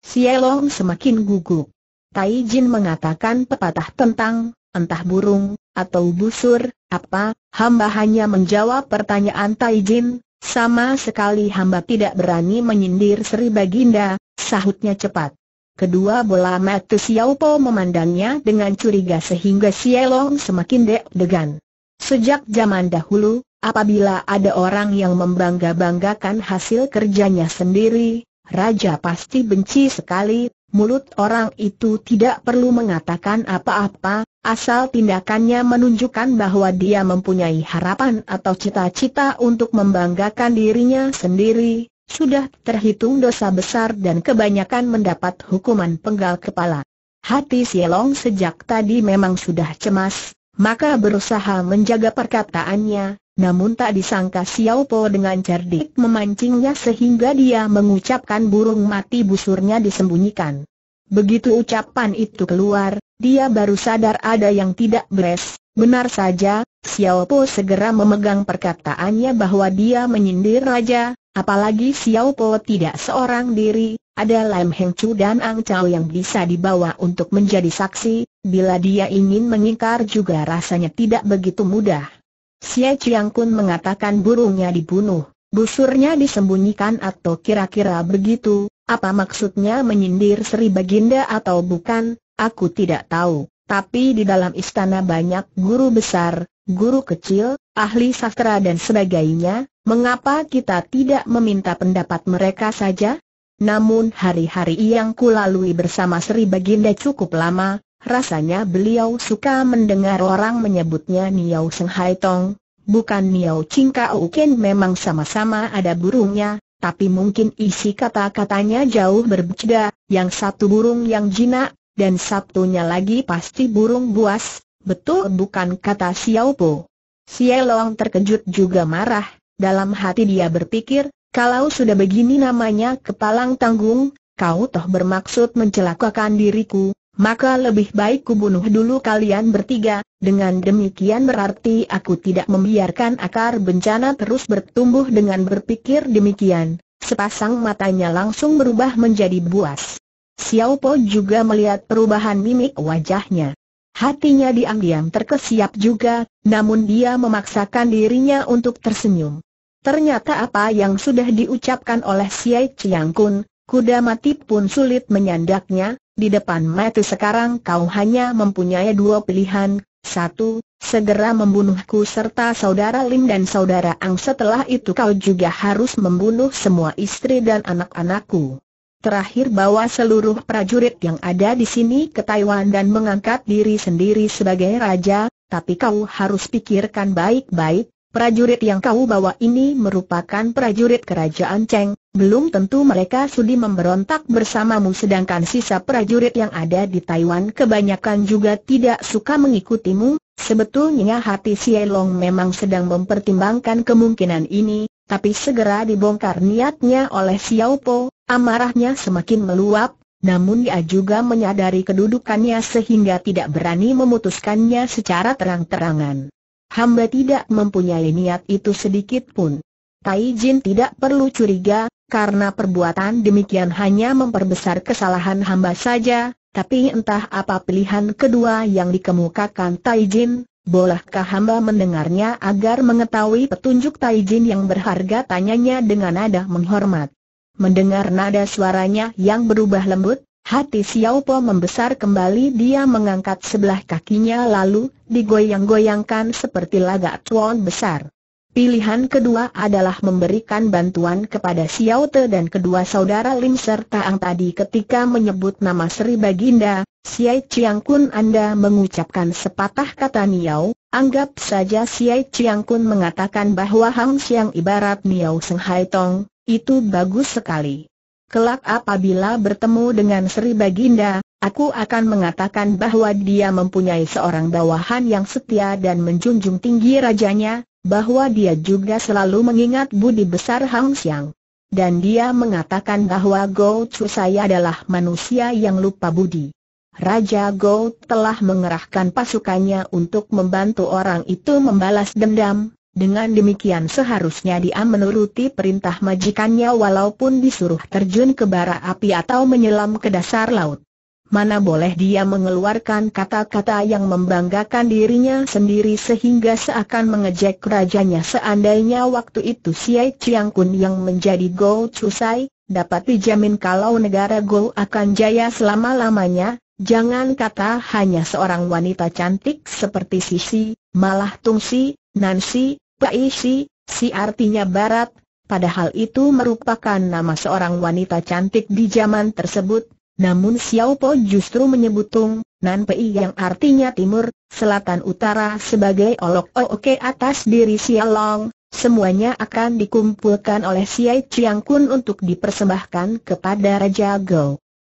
Speaker 1: Sielong semakin gugup. Tai Jin mengatakan pepatah tentang, entah burung, atau busur, apa, Hamba hanya menjawab pertanyaan Taijin, sama sekali hamba tidak berani menyindir Sri Baginda, sahutnya cepat. Kedua bola mata Po memandangnya dengan curiga sehingga Long semakin deg-degan. Sejak zaman dahulu, apabila ada orang yang membangga-banggakan hasil kerjanya sendiri, Raja pasti benci sekali, mulut orang itu tidak perlu mengatakan apa-apa, asal tindakannya menunjukkan bahwa dia mempunyai harapan atau cita-cita untuk membanggakan dirinya sendiri, sudah terhitung dosa besar dan kebanyakan mendapat hukuman penggal kepala. Hati Sielong sejak tadi memang sudah cemas, maka berusaha menjaga perkataannya, namun tak disangka Xiao Po dengan cerdik memancingnya sehingga dia mengucapkan burung mati busurnya disembunyikan. Begitu ucapan itu keluar, dia baru sadar ada yang tidak beres. Benar saja, Xiao Po segera memegang perkataannya bahwa dia menyindir raja, apalagi Xiao Po tidak seorang diri, ada Lam Heng Chu dan Ang Chao yang bisa dibawa untuk menjadi saksi, bila dia ingin mengingkar juga rasanya tidak begitu mudah. Xie Chiang Kun mengatakan burungnya dibunuh, busurnya disembunyikan atau kira-kira begitu, apa maksudnya menyindir Sri Baginda atau bukan, aku tidak tahu. Tapi di dalam istana banyak guru besar, guru kecil, ahli sastra dan sebagainya, mengapa kita tidak meminta pendapat mereka saja? Namun hari-hari yang kulalui bersama Sri Baginda cukup lama, Rasanya beliau suka mendengar orang menyebutnya Niau Seng Hai Tong, bukan Niau Ching Kau Ken memang sama-sama ada burungnya, tapi mungkin isi kata-katanya jauh berbeda, yang satu burung yang jinak, dan satunya lagi pasti burung buas, betul bukan kata Xiao Po. Long terkejut juga marah, dalam hati dia berpikir, kalau sudah begini namanya kepalang tanggung, kau toh bermaksud mencelakakan diriku, maka lebih baik kubunuh dulu kalian bertiga, dengan demikian berarti aku tidak membiarkan akar bencana terus bertumbuh dengan berpikir demikian. Sepasang matanya langsung berubah menjadi buas. Xiao Po juga melihat perubahan mimik wajahnya. Hatinya diam-diam terkesiap juga, namun dia memaksakan dirinya untuk tersenyum. Ternyata apa yang sudah diucapkan oleh Siai Chiang Kun, kuda mati pun sulit menyandaknya, di depan mati sekarang kau hanya mempunyai dua pilihan, satu, segera membunuhku serta saudara Lim dan saudara Ang setelah itu kau juga harus membunuh semua istri dan anak-anakku. Terakhir bawa seluruh prajurit yang ada di sini ke Taiwan dan mengangkat diri sendiri sebagai raja, tapi kau harus pikirkan baik-baik, prajurit yang kau bawa ini merupakan prajurit kerajaan Cheng, belum tentu mereka sudi memberontak bersamamu sedangkan sisa prajurit yang ada di Taiwan kebanyakan juga tidak suka mengikutimu, sebetulnya hati Sielong memang sedang mempertimbangkan kemungkinan ini, tapi segera dibongkar niatnya oleh Xiao Po, amarahnya semakin meluap, namun dia juga menyadari kedudukannya sehingga tidak berani memutuskannya secara terang-terangan. Hamba tidak mempunyai niat itu sedikit pun. Tai Jin tidak perlu curiga, karena perbuatan demikian hanya memperbesar kesalahan hamba saja, tapi entah apa pilihan kedua yang dikemukakan Taijin, bolehkah hamba mendengarnya agar mengetahui petunjuk Taijin yang berharga tanyanya dengan nada menghormat. Mendengar nada suaranya yang berubah lembut, Hati Xiao Po membesar kembali dia mengangkat sebelah kakinya lalu digoyang-goyangkan seperti lagak tuan besar. Pilihan kedua adalah memberikan bantuan kepada Xiao Te dan kedua saudara Lim serta Ang tadi ketika menyebut nama Sri Baginda, Siai Chiang Kun Anda mengucapkan sepatah kata Niao, anggap saja Siai Chiang Kun mengatakan bahwa Hang Siang ibarat Niao Seng Hai Tong, itu bagus sekali. Kelak apabila bertemu dengan Sri Baginda, Aku akan mengatakan bahwa dia mempunyai seorang bawahan yang setia dan menjunjung tinggi rajanya, bahwa dia juga selalu mengingat budi besar Hang Xiang. Dan dia mengatakan bahwa Go Chu saya adalah manusia yang lupa budi. Raja Go telah mengerahkan pasukannya untuk membantu orang itu membalas dendam, dengan demikian seharusnya dia menuruti perintah majikannya walaupun disuruh terjun ke bara api atau menyelam ke dasar laut mana boleh dia mengeluarkan kata-kata yang membanggakan dirinya sendiri sehingga seakan mengejek rajanya seandainya waktu itu Siai Chiang Kun yang menjadi Go Chusai, dapat dijamin kalau negara Go akan jaya selama-lamanya, jangan kata hanya seorang wanita cantik seperti Sisi, malah Tung Si, Nansi, Si, Si artinya Barat, padahal itu merupakan nama seorang wanita cantik di zaman tersebut, namun Xiao Po justru menyebut Tung, Nan Pei yang artinya timur, selatan utara sebagai olok oh, oke atas diri Xiao Long. semuanya akan dikumpulkan oleh Xiao Chiang Kun untuk dipersembahkan kepada Raja Gou.